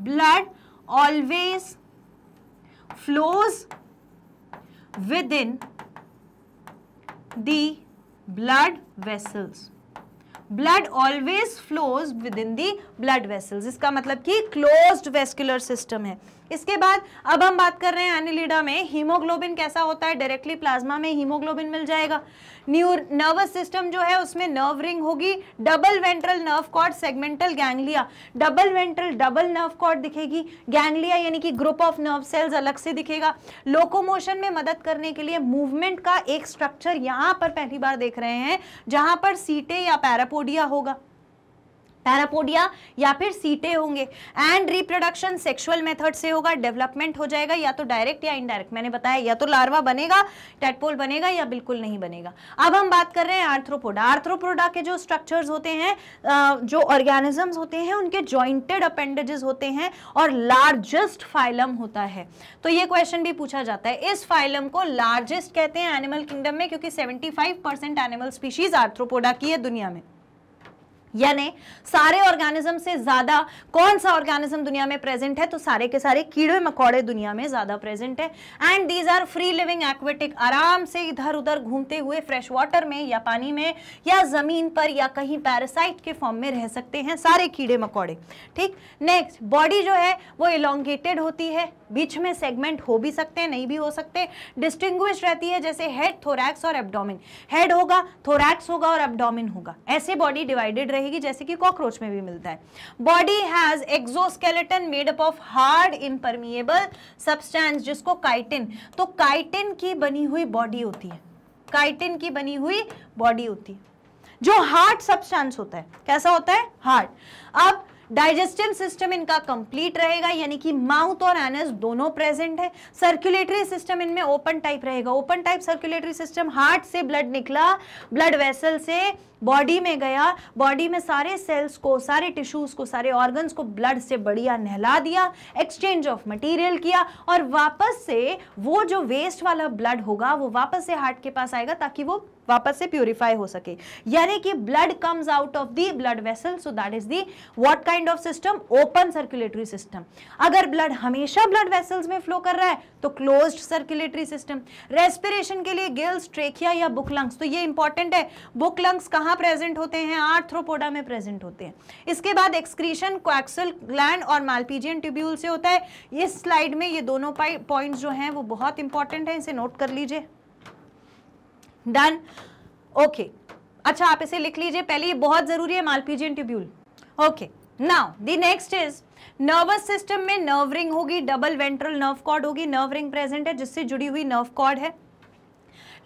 blood always within the blood vessels blood always flows within the blood vessels इसका मतलब कि क्लोज्ड वेस्कुलर सिस्टम है इसके बाद अब हम बात कर रहे हैं एनिलीडा में हीमोग्लोबिन कैसा होता है डायरेक्टली प्लाज्मा में हीमोग्लोबिन मिल जाएगा न्यू नर्वस सिस्टम जो है उसमें नर्व रिंग होगी double ventral nerve cord segmental ganglia double ventral double nerve cord दिखेगी गैंगलिया यानी कि ग्रुप ऑफ नर्व सेल्स अलग से दिखेगा लोकोमोशन में मदद करने के लिए मूवमेंट का एक स्ट्रक्चर यहाँ पर पहली बार देख रहे हैं जहाँ पर सीटे या पैरापोडिया होगा पैरापोडिया या फिर सीटे होंगे एंड रिप्रोडक्शन सेक्सुअल मेथड से होगा डेवलपमेंट हो जाएगा या तो डायरेक्ट या इनडायरेक्ट मैंने बताया या तो लार्वा बनेगा टेटपोल बनेगा या बिल्कुल नहीं बनेगा अब हम बात कर रहे हैं आर्थ्रोपोडा आर्थ्रोपोडा के जो स्ट्रक्चर्स होते हैं जो ऑर्गेनिजम्स होते हैं उनके ज्वाइंटेड अपेंडेजेस होते हैं और लार्जेस्ट फाइलम होता है तो ये क्वेश्चन भी पूछा जाता है इस फाइलम को लार्जेस्ट कहते हैं एनिमल किंगडम में क्योंकि seventy percent animal species arthropoda की है दुनिया में यानी सारे ऑर्गेनिज्म से ज्यादा कौन सा ऑर्गेनिज्म दुनिया में प्रेजेंट है तो सारे के सारे कीड़े मकोड़े दुनिया में ज्यादा प्रेजेंट है and these are free living aquatic आराम से इधर उधर घूमते हुए फ्रेश वाटर में या पानी में या जमीन पर या कहीं पैरासाइट के फॉर्म में रह सकते हैं सारे कीड़े मकोड़े ठीक नेक्स्ट बॉडी जो है वो इलोंगेटेड होती है बीच में सेगमेंट हो भी सकते हैं नहीं भी हो सकते डिस्टिंग्विश रहती है जैसे हेड थोरैक्स और एब्डोमिन हेड होगा थोरैक्स होगा और एब्डोमिन होगा ऐसे बॉडी डिवाइडेड रहेगी जैसे कि कॉकरोच में भी मिलता है body has exoskeleton made up of hard impermeable substance जिसको काइटिन तो काइटिन की बनी हुई बॉडी होती है काइटिन की बनी हुई बॉडी होती है जो हार्ड सब्सटेंस होता है कैसा होता है हार्ड अब डाइजेस्टिव सिस्टम इनका कंप्लीट रहेगा यानी कि माउथ और एनस दोनों प्रेजेंट है सर्कुलेटरी सिस्टम इनमें ओपन टाइप रहेगा open type circulatory system heart से ब्लड निकला ब्लड वेसल से बॉडी में गया बॉडी में सारे सेल्स को सारे टिश्यूज को सारे ऑर्गन्स को ब्लड से बढ़िया नहला दिया एक्सचेंज ऑफ मटेरियल किया और वापस से वो जो वेस्ट वाला ब्लड होगा वो वापस से हार्ट के पास आएगा ताकि वो वापस से प्यूरिफाई हो सके यानी कि blood comes out of the blood vessel so that is the what kind of system open circulatory system अगर ब्लड हमेशा ब्लड वेसल्स में फ्लो कर रहा है तो क्लोज्ड सर्कुलेटरी सिस्टम रेस्पिरेशन के लिए गिल्स ट्रेकिया या बुक लंग्स तो ये इंपॉर्टेंट है बुक लंग्स कहां कहाँ प्रेजेंट होते हैं आर्थ्रोपोडा में प्रेजेंट होते हैं इसके बाद एक्सक्रीशन क्वैक्सल ग्लैंड और मालपीजियन ट्यूब्यूल से होता है इस स्लाइड में ये दोनों पॉइंट जो हैं वो बहुत इंपॉर्टेंट है इसे नोट कर लीजिए डन ओके अच्छा आप इसे लिख लीजिए पहले ये बहुत जरूरी है malpighian tubule okay now the next is nervous system में नर्व रिंग होगी डबल वेंट्रल नर्व कॉर्ड होगी नर्व रिंग प्रेजेंट है जिससे जुड़ी हुई नर्व कॉर्ड है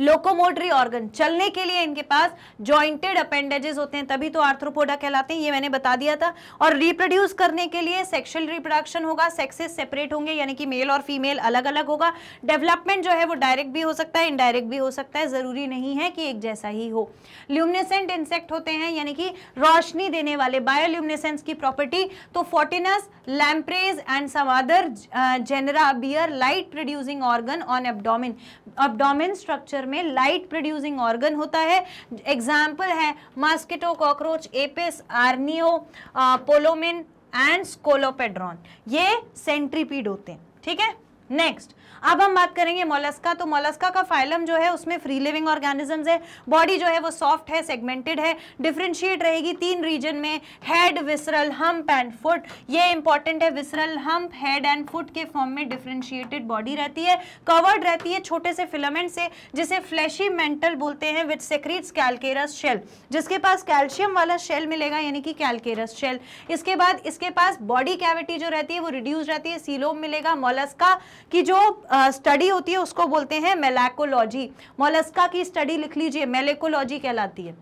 लोकोमोटरी ऑर्गन चलने के लिए इनके पास जॉइंटेड अपेंडेजेस होते हैं तभी तो आर्थ्रोपोडा कहलाते हैं ये मैंने बता दिया था और रिप्रोड्यूस करने के लिए सेक्शुअल रिप्रोडक्शन होगा सेक्सेस सेपरेट होंगे यानी कि मेल और फीमेल अलग अलग होगा डेवलपमेंट जो है वो डायरेक्ट भी हो सकता है इनडायरेक्ट भी हो सकता है ज़रूरी नहीं है कि एक जैसा ही हो ल्यूमिनेसेंट इंसेक्ट होते हैं यानी कि रोशनी देने वाले बायोल्यूमिनेसेंस की प्रॉपर्टी तो photinus lampyris and some genera bear light producing organ on abdomen abdomen structure में लाइट प्रोड्यूसिंग ऑर्गन होता है एग्जाम्पल है mosquito cockroach apis aranea palaemon and scolopendra ये सेंट्रीपीड होते हैं ठीक है नेक्स्ट अब हम बात करेंगे मोलस्का तो मोलस्का का फाइलम जो है उसमें फ्री लिविंग ऑर्गेनिजम्स है बॉडी जो है वो सॉफ्ट है सेगमेंटेड है डिफ्रेंशिएट रहेगी तीन रीजन में head visceral hump and foot ये इंपॉर्टेंट है visceral hump head and foot के फॉर्म में डिफ्रेंशिएटेड बॉडी रहती है कवर्ड रहती है छोटे से फिलामेंट से जिसे फ्लैशी मेंटल बोलते हैं विथ सेक्रीट्स कैलकेरस शेल जिसके पास कैल्शियम वाला शेल मिलेगा यानी कि कैलकेरस शेल इसके बाद इसके पास बॉडी कैविटी जो रहती है वो रिड्यूस रहती है सीलोम मिलेगा मोलस्का की जो स्टडी होती है उसको बोलते हैं मेलेकोलॉजी मोलस्का की स्टडी लिख लीजिए मेलेकोलॉजी कहलाती है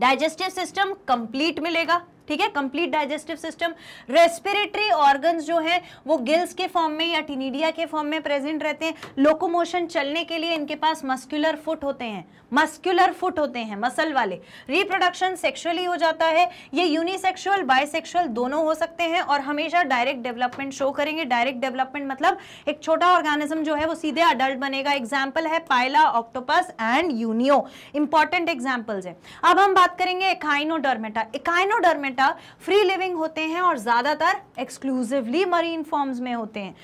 डाइजेस्टिव सिस्टम कंप्लीट मिलेगा ठीक है complete digestive system respiratory organs जो है वो गिल्स के फॉर्म में या टीनिडिया के फॉर्म में प्रेजेंट रहते हैं लोकोमोशन चलने के लिए इनके पास मस्कुलर फुट होते हैं मस्कुलर फुट होते हैं मसल वाले रिप्रोडक्शन सेक्सुअली हो जाता है ये यूनिसेक्सुअल बाइसेक्सुअल दोनों हो सकते हैं और हमेशा डायरेक्ट डेवलपमेंट शो करेंगे डायरेक्ट डेवलपमेंट मतलब एक छोटा ऑर्गेनिज्म जो है वो सीधे अडल्ट बनेगा एग्जाम्पल है pila octopus and unio important examples है अब हम बात करेंगे इकाइनोडर्मेटा इकाइनोडर्मेटा फ्री लिविंग होते हैं और ज़्यादातर एक्सक्लूसिवली मरीन फॉर्म्स में होते हैं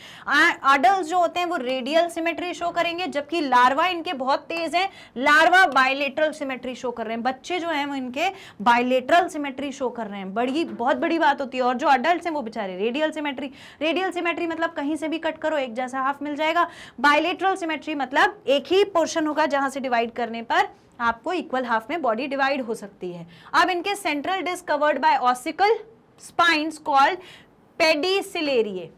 अडल्ट जो होते हैं वो रेडियल सिमेट्री शो करेंगे जबकि लार्वा इनके बहुत तेज है लार्वा अलावा बायोलेटरल सिमेट्री शो कर रहे हैं बच्चे जो हैं वो इनके बायोलेटरल सिमेट्री शो कर रहे हैं बड़ी बहुत बड़ी बात होती है और जो अडल्ट हैं वो बेचारे रेडियल सिमेट्री रेडियल सिमेट्री मतलब कहीं से भी कट करो एक जैसा हाफ मिल जाएगा बायोलेटरल सिमेट्री मतलब एक ही पोर्शन होगा जहाँ से डिवाइड करने पर आपको इक्वल हाफ में बॉडी डिवाइड हो सकती है अब इनके central disc covered by ossicle spines called pedicellariae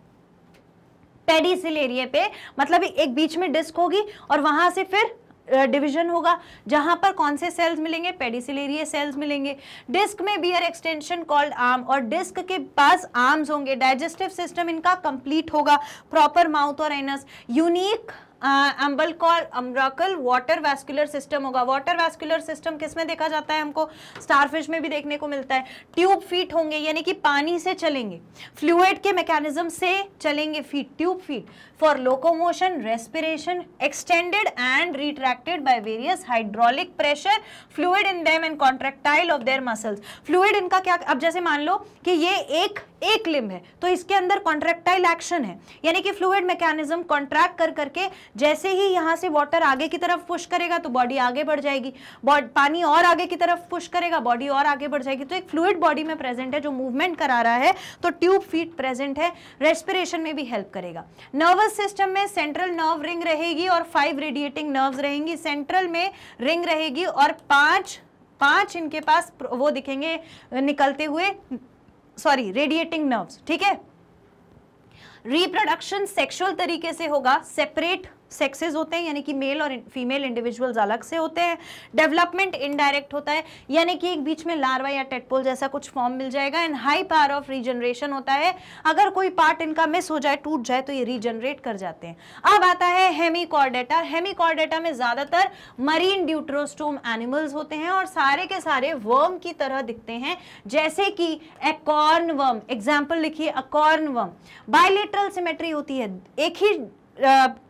pedicellariae पे मतलब एक बीच में डिस्क होगी और वहां से फिर डिवीजन होगा जहां पर कौन से सेल्स मिलेंगे पेडिसिलेरिय सेल्स मिलेंगे डिस्क में बियर एक्सटेंशन कॉल्ड आर्म और डिस्क के पास आर्म्स होंगे डाइजेस्टिव सिस्टम इनका कंप्लीट होगा प्रॉपर माउथ और anus unique ambulacral ambulacral water vascular system होगा वाटर वैस्कुलर सिस्टम किस में देखा जाता है हमको स्टारफिश में भी देखने को मिलता है ट्यूब फीट होंगे यानी कि पानी से चलेंगे फ्लूड के मैकेनिज्म से चलेंगे feet tube feet for locomotion respiration extended and retracted by various hydraulic pressure fluid in them and contractile of their muscles fluid इनका क्या अब जैसे मान लो कि ये एक एक लिम्ब है तो इसके अंदर कॉन्ट्रेक्टाइल एक्शन है यानी कि फ्लूड मैकेनिज्म कॉन्ट्रैक्ट कर करके जैसे ही यहाँ से वाटर आगे की तरफ पुश करेगा तो बॉडी आगे बढ़ जाएगी पानी और आगे की तरफ पुश करेगा बॉडी और आगे बढ़ जाएगी तो एक फ्लूड बॉडी में प्रेजेंट है जो मूवमेंट करा रहा है तो ट्यूब फीट प्रेजेंट है रेस्पिरेशन में भी हेल्प करेगा नर्वस सिस्टम में सेंट्रल नर्व रिंग रहेगी और फाइव रेडिएटिंग नर्व रहेंगी सेंट्रल में रिंग रहेगी और पांच पांच इनके पास वो दिखेंगे निकलते हुए सॉरी रेडिएटिंग नर्व्स ठीक है रिप्रोडक्शन सेक्सुअल तरीके से होगा सेपरेट सेक्सेज होते हैं यानी कि मेल और फीमेल इंडिविजुअल्स अलग से होते हैं डेवलपमेंट इनडायरेक्ट होता है यानी कि एक बीच में लार्वा या टेटपोल जैसा कुछ फॉर्म मिल जाएगा and high power of regeneration होता है अगर कोई पार्ट इनका मिस हो जाए टूट जाए तो ये रीजनरेट कर जाते हैं अब आता है हेमिकॉर्डेटा हेमिकॉर्डेटा में ज़्यादातर मरीन ड्यूट्रोस्टोम एनिमल्स होते हैं और सारे के सारे वर्म की तरह दिखते हैं जैसे कि एकॉर्न वर्म एग्जाम्पल लिखिए अकॉर्न वर्म बायोलेटरल सिमेट्री होती है एक ही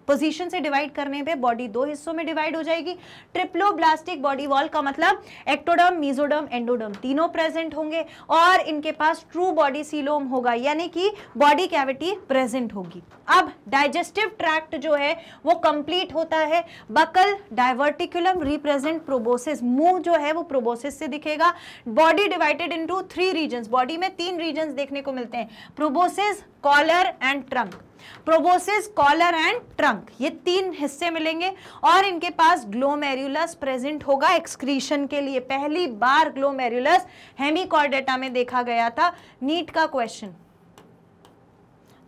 पोजीशन से डिवाइड करने पे बॉडी दो हिस्सों में डिवाइड हो जाएगी ट्रिप्लो ब्लास्टिक बॉडी वॉल का मतलब एक्टोडर्म मीजोडर्म एंडोडर्म तीनों प्रेजेंट होंगे और इनके पास ट्रू बॉडी सीलोम होगा यानी कि बॉडी कैविटी प्रेजेंट होगी अब डाइजेस्टिव ट्रैक्ट जो है वो कंप्लीट होता है बकल डाइवर्टिकुलम रिप्रेजेंट प्रोबोसिस मुंह जो है वो प्रोबोसिस से दिखेगा body divided into three region body में तीन रीजन देखने को मिलते हैं proboscis collar and trunk proboscis collar and trunk ये तीन हिस्से मिलेंगे और इनके पास ग्लोमेरुलस प्रेजेंट होगा एक्सक्रीशन के लिए पहली बार ग्लोमेरुलस हेमिकॉर्डेटा में देखा गया था नीट का क्वेश्चन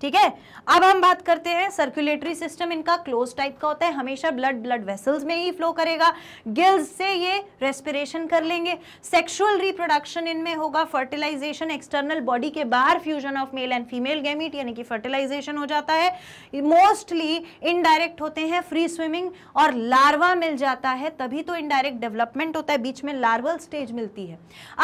ठीक है अब हम बात करते हैं सर्कुलेटरी सिस्टम इनका क्लोज टाइप का होता है हमेशा ब्लड ब्लड वेसल्स में ही फ्लो करेगा गिल्स से ये रेस्पिरेशन कर लेंगे सेक्सुअल रिप्रोडक्शन इनमें होगा फर्टिलाइजेशन एक्सटर्नल बॉडी के बाहर fusion of male and female gamete यानी कि फर्टिलाइजेशन हो जाता है मोस्टली इनडायरेक्ट होते हैं फ्री स्विमिंग और लार्वा मिल जाता है तभी तो इनडायरेक्ट डेवलपमेंट होता है बीच में लार्वल स्टेज मिलती है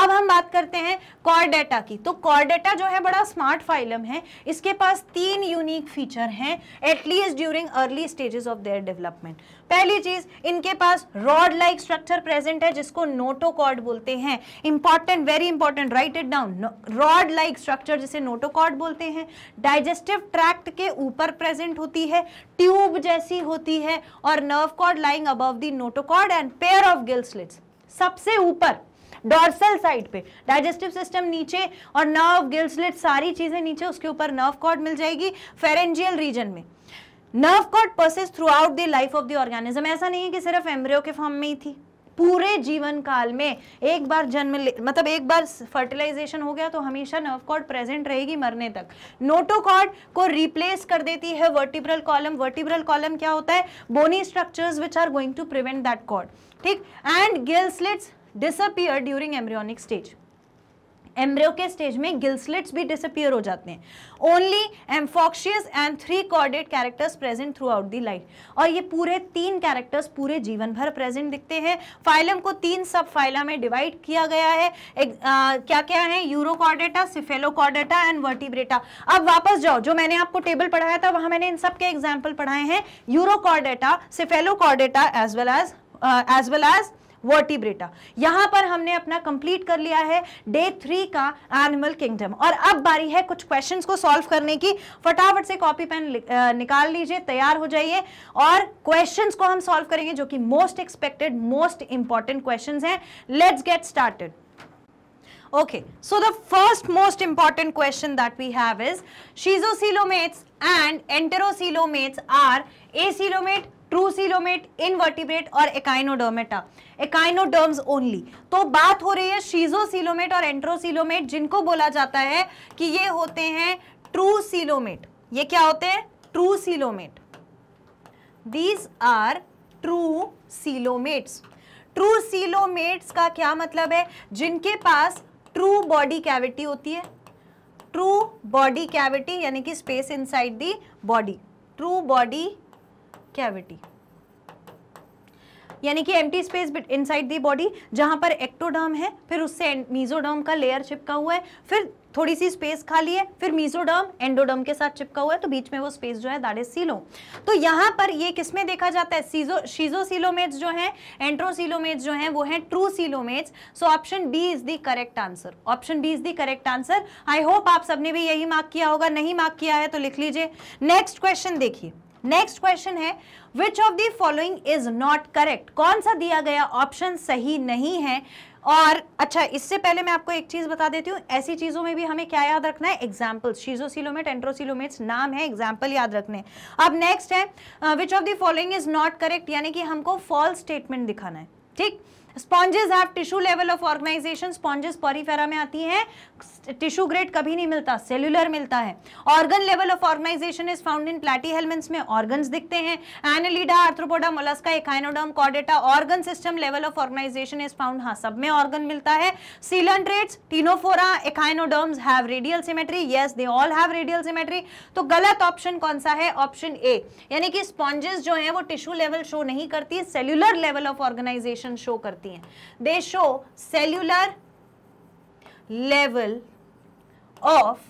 अब हम बात करते हैं कॉर्डेटा की तो कॉर्डेटा जो है बड़ा स्मार्ट फाइलम है इसके पास तीन यूनिक फीचर हैं at least during early stages of their development पहली चीज इनके पास रॉड लाइक स्ट्रक्चर प्रेजेंट है जिसको नोटोकॉर्ड बोलते हैं important very important write it down rod like structure जिसे नोटोकॉर्ड बोलते हैं डाइजेस्टिव ट्रैक्ट के ऊपर प्रेजेंट होती है ट्यूब जैसी होती है और nerve cord lying above the notochord and pair of gill slits सबसे ऊपर डॉर्सल साइड पे डाइजेस्टिव सिस्टम नीचे और नर्व गिल्सलेट सारी चीज़ें नीचे उसके ऊपर नर्व कॉर्ड मिल जाएगी फेरेंजियल रीजन में nerve cord persists throughout the life of the organism ऐसा नहीं है कि सिर्फ एम्ब्रियो के फॉर्म में ही थी पूरे जीवन काल में एक बार जन्म ले मतलब एक बार फर्टिलाइजेशन हो गया तो हमेशा नर्व कॉर्ड प्रेजेंट रहेगी मरने तक नोटोकॉर्ड को रिप्लेस कर देती है वर्टिब्रल कॉलम वर्टिब्रल कॉलम क्या होता है bony structures which are going to prevent that cord ठीक and gill slits disappear during embryonic stage embryo के स्टेज में गिल्सलेट्स भी डिसअपियर हो जाते हैं only amphioxus and three chordate characters present throughout the life और ये पूरे तीन कैरेक्टर्स पूरे जीवन भर प्रेजेंट दिखते हैं फाइलम को तीन सब फाइला में डिवाइड किया गया है एक, आ, क्या क्या है यूरोकॉर्डेटा सिफेलोकॉर्डेटा एंड वर्टिब्रेटा अब वापस जाओ जो मैंने आपको टेबल पढ़ाया था वहां मैंने इन सब के एग्जाम्पल पढ़ाए हैं urochordata cephalochordata as well as as well as vertebrata यहां पर हमने अपना कंप्लीट कर लिया है डे थ्री का एनिमल किंगडम और अब बारी है कुछ क्वेश्चन को सॉल्व करने की फटाफट से कॉपी पेन निकाल लीजिए तैयार हो जाइए और क्वेश्चन को हम सॉल्व करेंगे जो कि most expected most important question है let's get started okay so the first most important question that we have is schizocoelomates and enterocoelomates are acoelomate true coelomate invertebrate और एकाइनोडर्मेटा एकाइनोडर्म्स ओनली तो बात हो रही है सिलोमेट और एंट्रोसिलोमेट जिनको बोला जाता है कि ये होते हैं सिलोमेट ये क्या होते हैं coelomate these are true coelomates true coelomates का क्या मतलब है जिनके पास ट्रू बॉडी कैविटी होती है ट्रू बॉडी कैविटी यानी कि space inside the body true body cavity यानी कि empty space inside the body जहां पर एक्टोडर्म है फिर उससे मीजोडर्म का लेयर चिपका हुआ है फिर थोड़ी सी स्पेस खाली है फिर मीजोडर्म एंडोडर्म के साथ चिपका हुआ है तो बीच में वो स्पेस जो है दैट इज सीलो तो यहाँ पर ये किसमें देखा जाता है सीजो शीजोसीलोमेट्स जो हैं एंट्रोसीलोमेट्स जो हैं वो हैं true coelomates so option B is the correct answer option B is the correct answer I hope आप सबने भी यही मार्क किया होगा नहीं मार्क किया है तो लिख लीजिए नेक्स्ट क्वेश्चन देखिए नेक्स्ट क्वेश्चन है which of the following is not correct कौन सा दिया गया ऑप्शन सही नहीं है और अच्छा इससे पहले मैं आपको एक चीज़ बता देती हूँ ऐसी चीज़ों में भी हमें क्या याद रखना है एग्जाम्पल शीजोसिलोमेट एंट्रोसिलोमेट नाम है एग्जाम्पल याद रखने अब नेक्स्ट है which of the following is not correct यानी कि हमको फॉल्स स्टेटमेंट दिखाना है ठीक sponges have tissue level of organisation sponges porifera में आती है टिश्यू ग्रेड कभी नहीं मिलता सेल्यूलर मिलता है organ level of organisation is found in platyhelminthes में ऑर्गन्स दिखते हैं एनलीडा आर्थ्रोपोडा मोलस्का इकाइनोडम कॉडेटा organ system level of organisation is found हाँ सब में ऑर्गन मिलता है coelenterates ctenophora echinoderms have radial symmetry yes they all have radial symmetry तो गलत ऑप्शन कौन सा है ऑप्शन ए यानी कि स्पॉन्जेस जो है वो टिश्यू लेवल शो नहीं करती cellular level of organisation show करती होती हैं they show cellular level of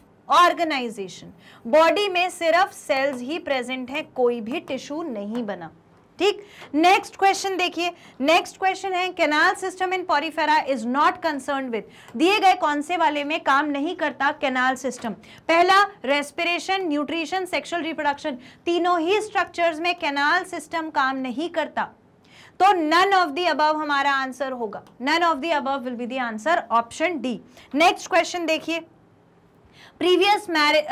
organisation body में सिर्फ सेल्स ही प्रेजेंट है कोई भी टिश्यू नहीं बना ठीक नेक्स्ट क्वेश्चन देखिए नेक्स्ट क्वेश्चन है canal system in porifera is not concern with दिए गए कौन से वाले में काम नहीं करता कैनाल सिस्टम पहला रेस्पिरेशन न्यूट्रिशन सेक्सुअल रिप्रोडक्शन तीनों ही स्ट्रक्चर्स में कैनाल सिस्टम काम नहीं करता तो नन ऑफ दी अबव हमारा आंसर होगा none of the above will be the answer option D next question देखिए previous marriage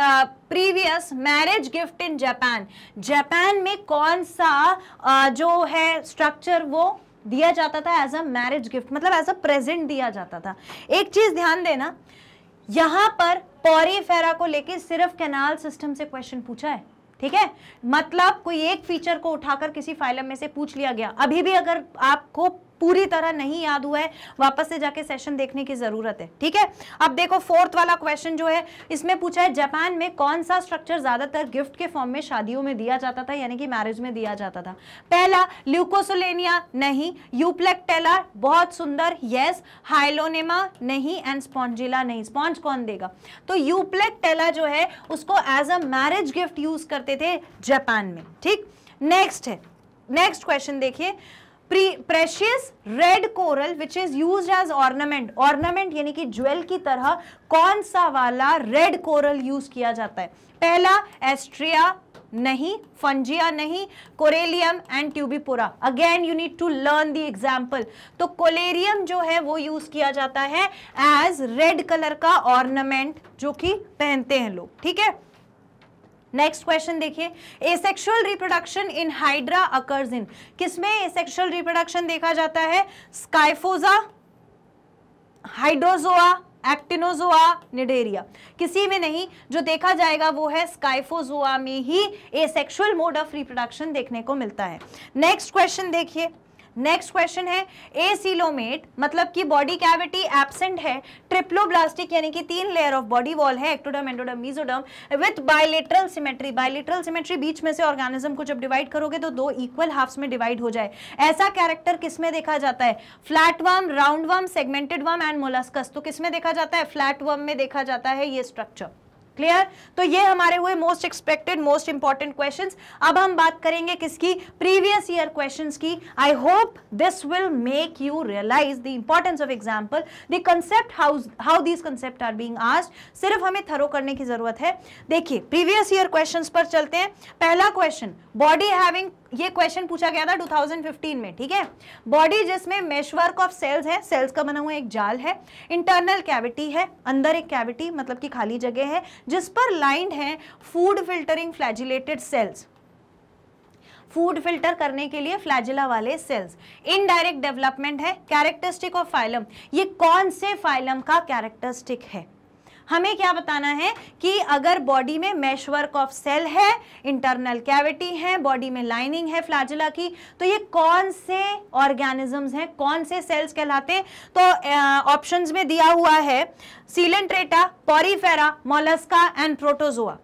previous marriage gift in Japan Japan में कौन सा uh, जो है स्ट्रक्चर वो दिया जाता था एज अ मैरिज गिफ्ट मतलब एज अ प्रेजेंट दिया जाता था एक चीज ध्यान देना यहां पर पौरी फेरा को लेके सिर्फ कैनाल सिस्टम से क्वेश्चन पूछा है ठीक है मतलब कोई एक फीचर को उठाकर किसी फाइलम में से पूछ लिया गया अभी भी अगर आपको पूरी तरह नहीं याद हुआ है वापस से जाके सेशन देखने की जरूरत है ठीक है अब देखो फोर्थ वाला क्वेश्चन जो है इसमें पूछा है जापान में कौन सा स्ट्रक्चर ज्यादातर गिफ्ट के फॉर्म में शादियों में दिया जाता था यानी कि मैरिज में दिया जाता था पहला ल्यूकोसोलेनिया नहीं यूप्लेक्टेला बहुत सुंदर यस हाइलोनेमा नहीं एंड स्पॉन्जिला नहीं स्पॉन्ज कौन देगा तो यूप्लेक्टेला जो है उसको as a marriage gift use करते थे जापान में ठीक नेक्स्ट है नेक्स्ट क्वेश्चन देखिए precious red coral which is use as ornament ornament यानी कि ज्वेल की तरह कौन सा वाला रेड कोरल यूज किया जाता है पहला एस्ट्रिया नहीं फंजिया नहीं corallium and tubipora again you need to learn the example तो कोलेरियम जो है वो यूज किया जाता है एज रेड कलर का ऑर्नामेंट जो कि पहनते हैं लोग ठीक है नेक्स्ट क्वेश्चन देखिए asexual reproduction in hydra occurs in किसमें एसेक्सुअल रिप्रोडक्शन देखा जाता है स्काइफोजा हाइड्रोजोआ एक्टिनोजोआ निडेरिया किसी में नहीं जो देखा जाएगा वो है स्काइफोजोआ में ही एसेक्सुअल मोड ऑफ रिप्रोडक्शन देखने को मिलता है नेक्स्ट क्वेश्चन देखिए नेक्स्ट क्वेश्चन है ए सीलोमेट मतलब कि बॉडी कैविटी एबसेंट है ट्रिप्लोब्लास्टिक यानी कि तीन लेयर ऑफ बॉडी वॉल है ectoderm endoderm mesoderm with bilateral symmetry bilateral symmetry बीच में से ऑर्गेनिज्म को जब डिवाइड करोगे तो दो इक्वल हाफ्स में डिवाइड हो जाए ऐसा कैरेक्टर किसमें देखा जाता है flat worm round worm segmented worm and molluscs तो किसमें देखा जाता है फ्लैट वर्म में देखा जाता है ये स्ट्रक्चर क्लियर तो ये हमारे हुए most expected most important question अब हम बात करेंगे किसकी प्रीवियस ईयर क्वेश्चन की I hope this will make you realise the importance of example the concept how these concept are being asked सिर्फ हमें थरो करने की जरूरत है देखिए प्रीवियस ईयर क्वेश्चन पर चलते हैं पहला क्वेश्चन बॉडी हैविंग ये क्वेश्चन पूछा गया था 2015 में ठीक है बॉडी जिसमें मेशवर्क ऑफ सेल्स है सेल्स का बना हुआ एक जाल है इंटरनल कैविटी है अंदर एक कैविटी मतलब कि खाली जगह है जिस पर लाइंड है food filtering flagellated cells food filter करने के लिए फ्लैजिला वाले सेल्स इनडायरेक्ट डेवलपमेंट है कैरेक्टरिस्टिक ऑफ फाइलम ये कौन से फाइलम का कैरेक्टरिस्टिक है हमें क्या बताना है कि अगर बॉडी में मैशवर्क ऑफ सेल है इंटरनल कैविटी है बॉडी में लाइनिंग है फ्लाजिला की तो ये कौन से ऑर्गेनिजम्स हैं कौन से सेल्स कहलाते तो ऑप्शंस में दिया हुआ है coelenterata porifera mollusca and protozoa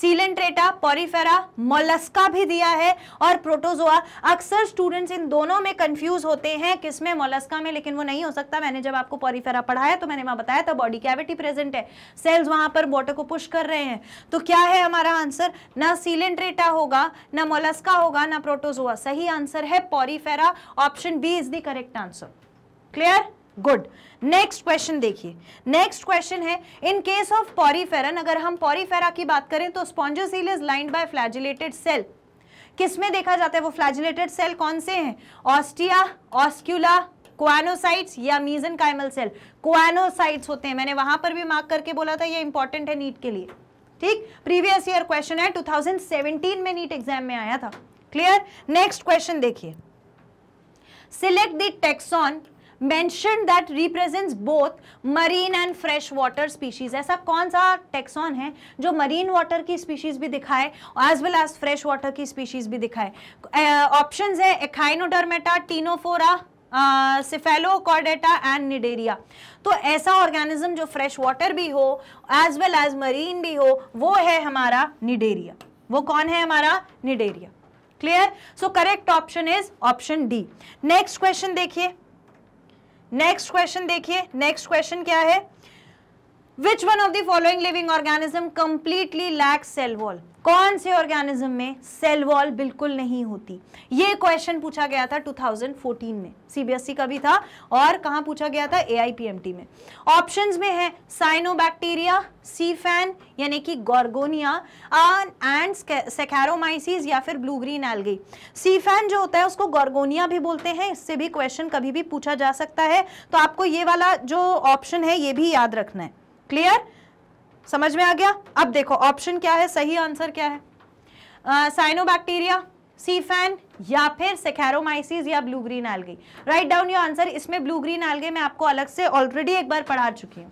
coelenterata porifera mollusca भी दिया है और प्रोटोजोआ अक्सर स्टूडेंट्स इन दोनों में कंफ्यूज होते हैं किसमें मोलस्का में लेकिन वो नहीं हो सकता मैंने जब आपको पॉरीफेरा पढ़ाया तो मैंने वहां बताया था बॉडी कैविटी प्रेजेंट है सेल्स वहां पर वॉटर को पुश कर रहे हैं तो क्या है हमारा आंसर ना सीलेंट्रेटा होगा ना मोलस्का होगा ना प्रोटोजोआ सही आंसर है porifera option B is the correct answer clear good next question देखिए नेक्स्ट क्वेश्चन है इन केस ऑफ पॉरीफेरन अगर हम पॉरीफेरा की बात करें तो spongocoel is lined by flagellated cell किस में देखा जाता है वो फ्लैजिलेटेड सेल कौन से हैं ऑस्टिया ऑस्क्यूला क्वानोसाइट्स या मीजन काइमल सेल क्वानोसाइट्स होते हैं मैंने वहां पर भी मार्क करके बोला था ये इंपॉर्टेंट है नीट के लिए ठीक प्रीवियस ईयर क्वेश्चन है 2017 में नीट एग्जाम में आया था क्लियर नेक्स्ट क्वेश्चन देखिए select the taxon mentioned that represents both marine and fresh water species aisa kaun sa taxon hai jo marine water ki species bhi dikhaye as well as fresh water ki species bhi dikhaye uh, options hai echinodermata, tenophora, cephalochordata and cnidaria तो ऐसा ऑर्गेनिज्म जो फ्रेश वाटर भी हो एज वेल एज मरीन भी हो वो है हमारा निडेरिया वो कौन है हमारा cnidaria clear so correct option is option D next question देखिए नेक्स्ट क्वेश्चन देखिए नेक्स्ट क्वेश्चन क्या है which one of the following living organism completely lack cell wall कौन से ऑर्गेनिज्म में सेल वॉल बिल्कुल नहीं होती ये क्वेश्चन पूछा गया था 2014 में सीबीएसई e का भी था और कहा पूछा गया था एआईपीएमटी में ऑप्शंस में है साइनोबैक्टीरिया सीफैन यानी कि गॉर्गोनिया एंड सेकेरोमाइसिस या फिर ब्लू ग्रीन सी सीफैन जो होता है उसको गॉर्गोनिया भी बोलते हैं इससे भी क्वेश्चन कभी भी पूछा जा सकता है तो आपको ये वाला जो ऑप्शन है ये भी याद रखना है क्लियर समझ में आ गया अब देखो ऑप्शन क्या है सही आंसर क्या है साइनोबैक्टीरिया सीफैन या फिर सेखेरोमाइसिस या blue green algae write down your answer इसमें ब्लू ग्रीन एल्गी मैं आपको अलग से ऑलरेडी एक बार पढ़ा चुकी हूँ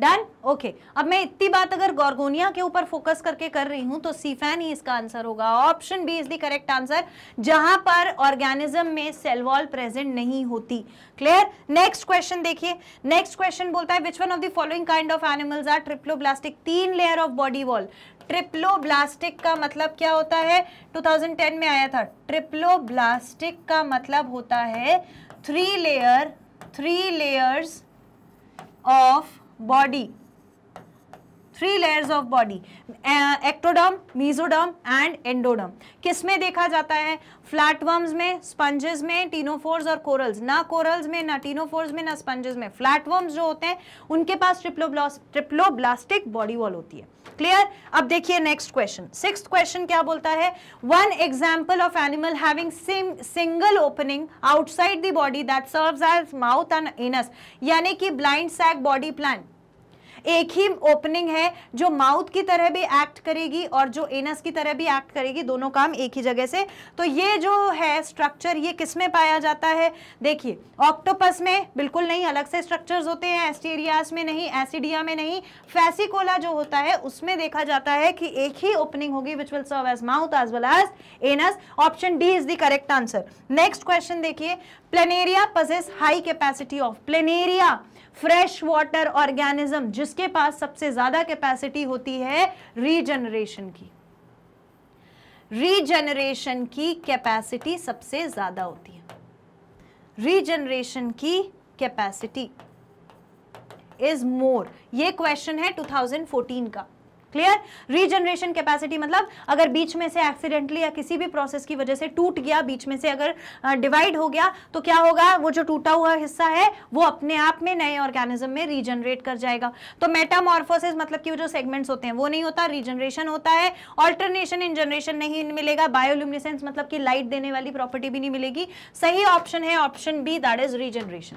डन ओके okay. अब मैं इतनी बात अगर गोरगोनिया के ऊपर फोकस करके कर रही हूं तो सीफेन ही इसका आंसर होगा option B is the correct answer जहां पर ऑर्गेनिज्म में सेल वॉल प्रेजेंट नहीं होती क्लियर नेक्स्ट क्वेश्चन देखिए नेक्स्ट क्वेश्चन बोलता है which one of the following kind of animals are triploblastic तीन layer of body wall triploblastic का मतलब क्या होता है 2010 में आया था ट्रिप्लोब्लास्टिक का मतलब होता है three layer three layers of body three layers of body ectoderm mesoderm and endoderm किस में देखा जाता है फ्लैटवर्म्स में स्पंजेस में टीनोफोर्स और कोरल्स ना कोरल्स में ना टीनोफोर्स में ना स्पंजेस में फ्लैटवर्म्स जो होते हैं उनके पास ट्रिप्लोब्लास्टिक बॉडी वॉल होती है क्लियर अब देखिए नेक्स्ट क्वेश्चन सिक्स क्वेश्चन क्या बोलता है one example of animal having single opening outside the body that serves as mouth and anus यानी कि ब्लाइंड सैक बॉडी प्लांट एक ही ओपनिंग है जो माउथ की तरह भी एक्ट करेगी और जो एनस की तरह भी एक्ट करेगी दोनों काम एक ही जगह से तो ये जो है स्ट्रक्चर ये किस में पाया जाता है देखिए ऑक्टोपस में बिल्कुल नहीं अलग से स्ट्रक्चर्स होते हैं एस्टेरियास में नहीं एसिडिया में नहीं फैसिकोला जो होता है उसमें देखा जाता है कि एक ही ओपनिंग होगी which will serve as mouth as well as anus option D is the correct answer next question देखिए planaria possess high capacity of planaria fresh water organism जिसके पास सबसे ज्यादा कैपेसिटी होती है रीजनरेशन की रीजनरेशन की कैपेसिटी सबसे ज्यादा होती है रीजनरेशन की कैपेसिटी इज मोर ये क्वेश्चन है 2014 का क्लियर रीजनरेशन कैपेसिटी मतलब अगर बीच में से एक्सीडेंटली या किसी भी प्रोसेस की वजह से टूट गया बीच में से अगर डिवाइड हो गया तो क्या होगा वो जो टूटा हुआ हिस्सा है वो अपने आप में नए ऑर्गेनिज्म में रीजनरेट कर जाएगा तो मेटामॉर्फोसिस मतलब कि वो जो सेगमेंट्स होते हैं वो नहीं होता रीजनरेशन होता है ऑल्टरनेशन इन जनरेशन नहीं मिलेगा बायोल्यूमिनेसेंस मतलब कि लाइट देने वाली प्रॉपर्टी भी नहीं मिलेगी सही ऑप्शन है option B that is regeneration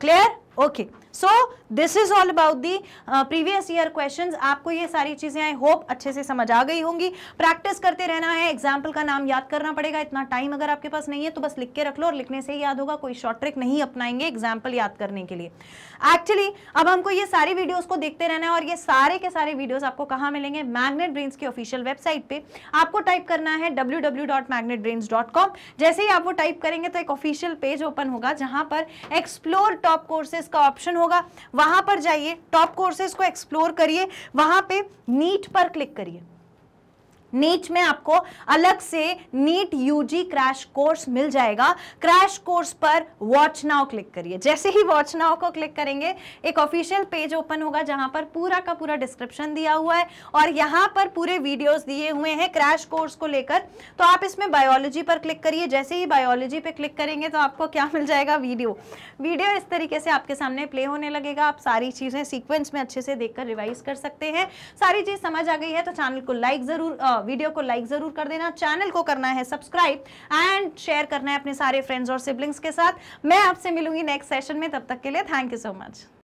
clear okay so this is all about the previous year question आपको ये सारी चीज़ें आई होप अच्छे से समझ आ गई होंगी प्रैक्टिस करते रहना है एग्जाम्पल का नाम याद करना पड़ेगा इतना टाइम अगर आपके पास नहीं है तो बस लिख के रख लो और लिखने से ही याद होगा कोई शॉर्ट ट्रिक नहीं अपनाएंगे एग्जाम्पल याद करने के लिए एक्चुअली अब हमको ये सारी वीडियोज़ को देखते रहना है और ये सारे के सारे वीडियोज़ आपको कहाँ मिलेंगे मैग्नेट ब्रेन्स की ऑफिशियल वेबसाइट पर आपको टाइप करना है डब्ल्यू जैसे ही आप वो टाइप करेंगे तो एक ऑफिशियल पेज ओपन होगा जहाँ पर एक्सप्लोर टॉप कोर्सेज का ऑप्शन होगा वहां पर जाइए टॉप कोर्सेज को एक्सप्लोर करिए वहां पे नीट पर क्लिक करिए नीट में आपको अलग से नीट यूजी क्रैश कोर्स मिल जाएगा क्रैश कोर्स पर वॉच नाउ क्लिक करिए जैसे ही वॉच नाउ को क्लिक करेंगे एक ऑफिशियल पेज ओपन होगा जहां पर पूरा का पूरा डिस्क्रिप्शन दिया हुआ है और यहां पर पूरे वीडियोस दिए हुए हैं क्रैश कोर्स को लेकर तो आप इसमें बायोलॉजी पर क्लिक करिए जैसे ही बायोलॉजी पर क्लिक करेंगे तो आपको क्या मिल जाएगा वीडियो वीडियो इस तरीके से आपके सामने प्ले होने लगेगा आप सारी चीज़ें सीक्वेंस में अच्छे से देखकर रिवाइज कर सकते हैं सारी चीज़ समझ आ गई है तो चैनल को लाइक ज़रूर वीडियो को लाइक जरूर कर देना चैनल को करना है सब्सक्राइब एंड शेयर करना है अपने सारे फ्रेंड्स और सिबलिंग्स के साथ मैं आपसे मिलूंगी नेक्स्ट सेशन में तब तक के लिए थैंक यू सो मच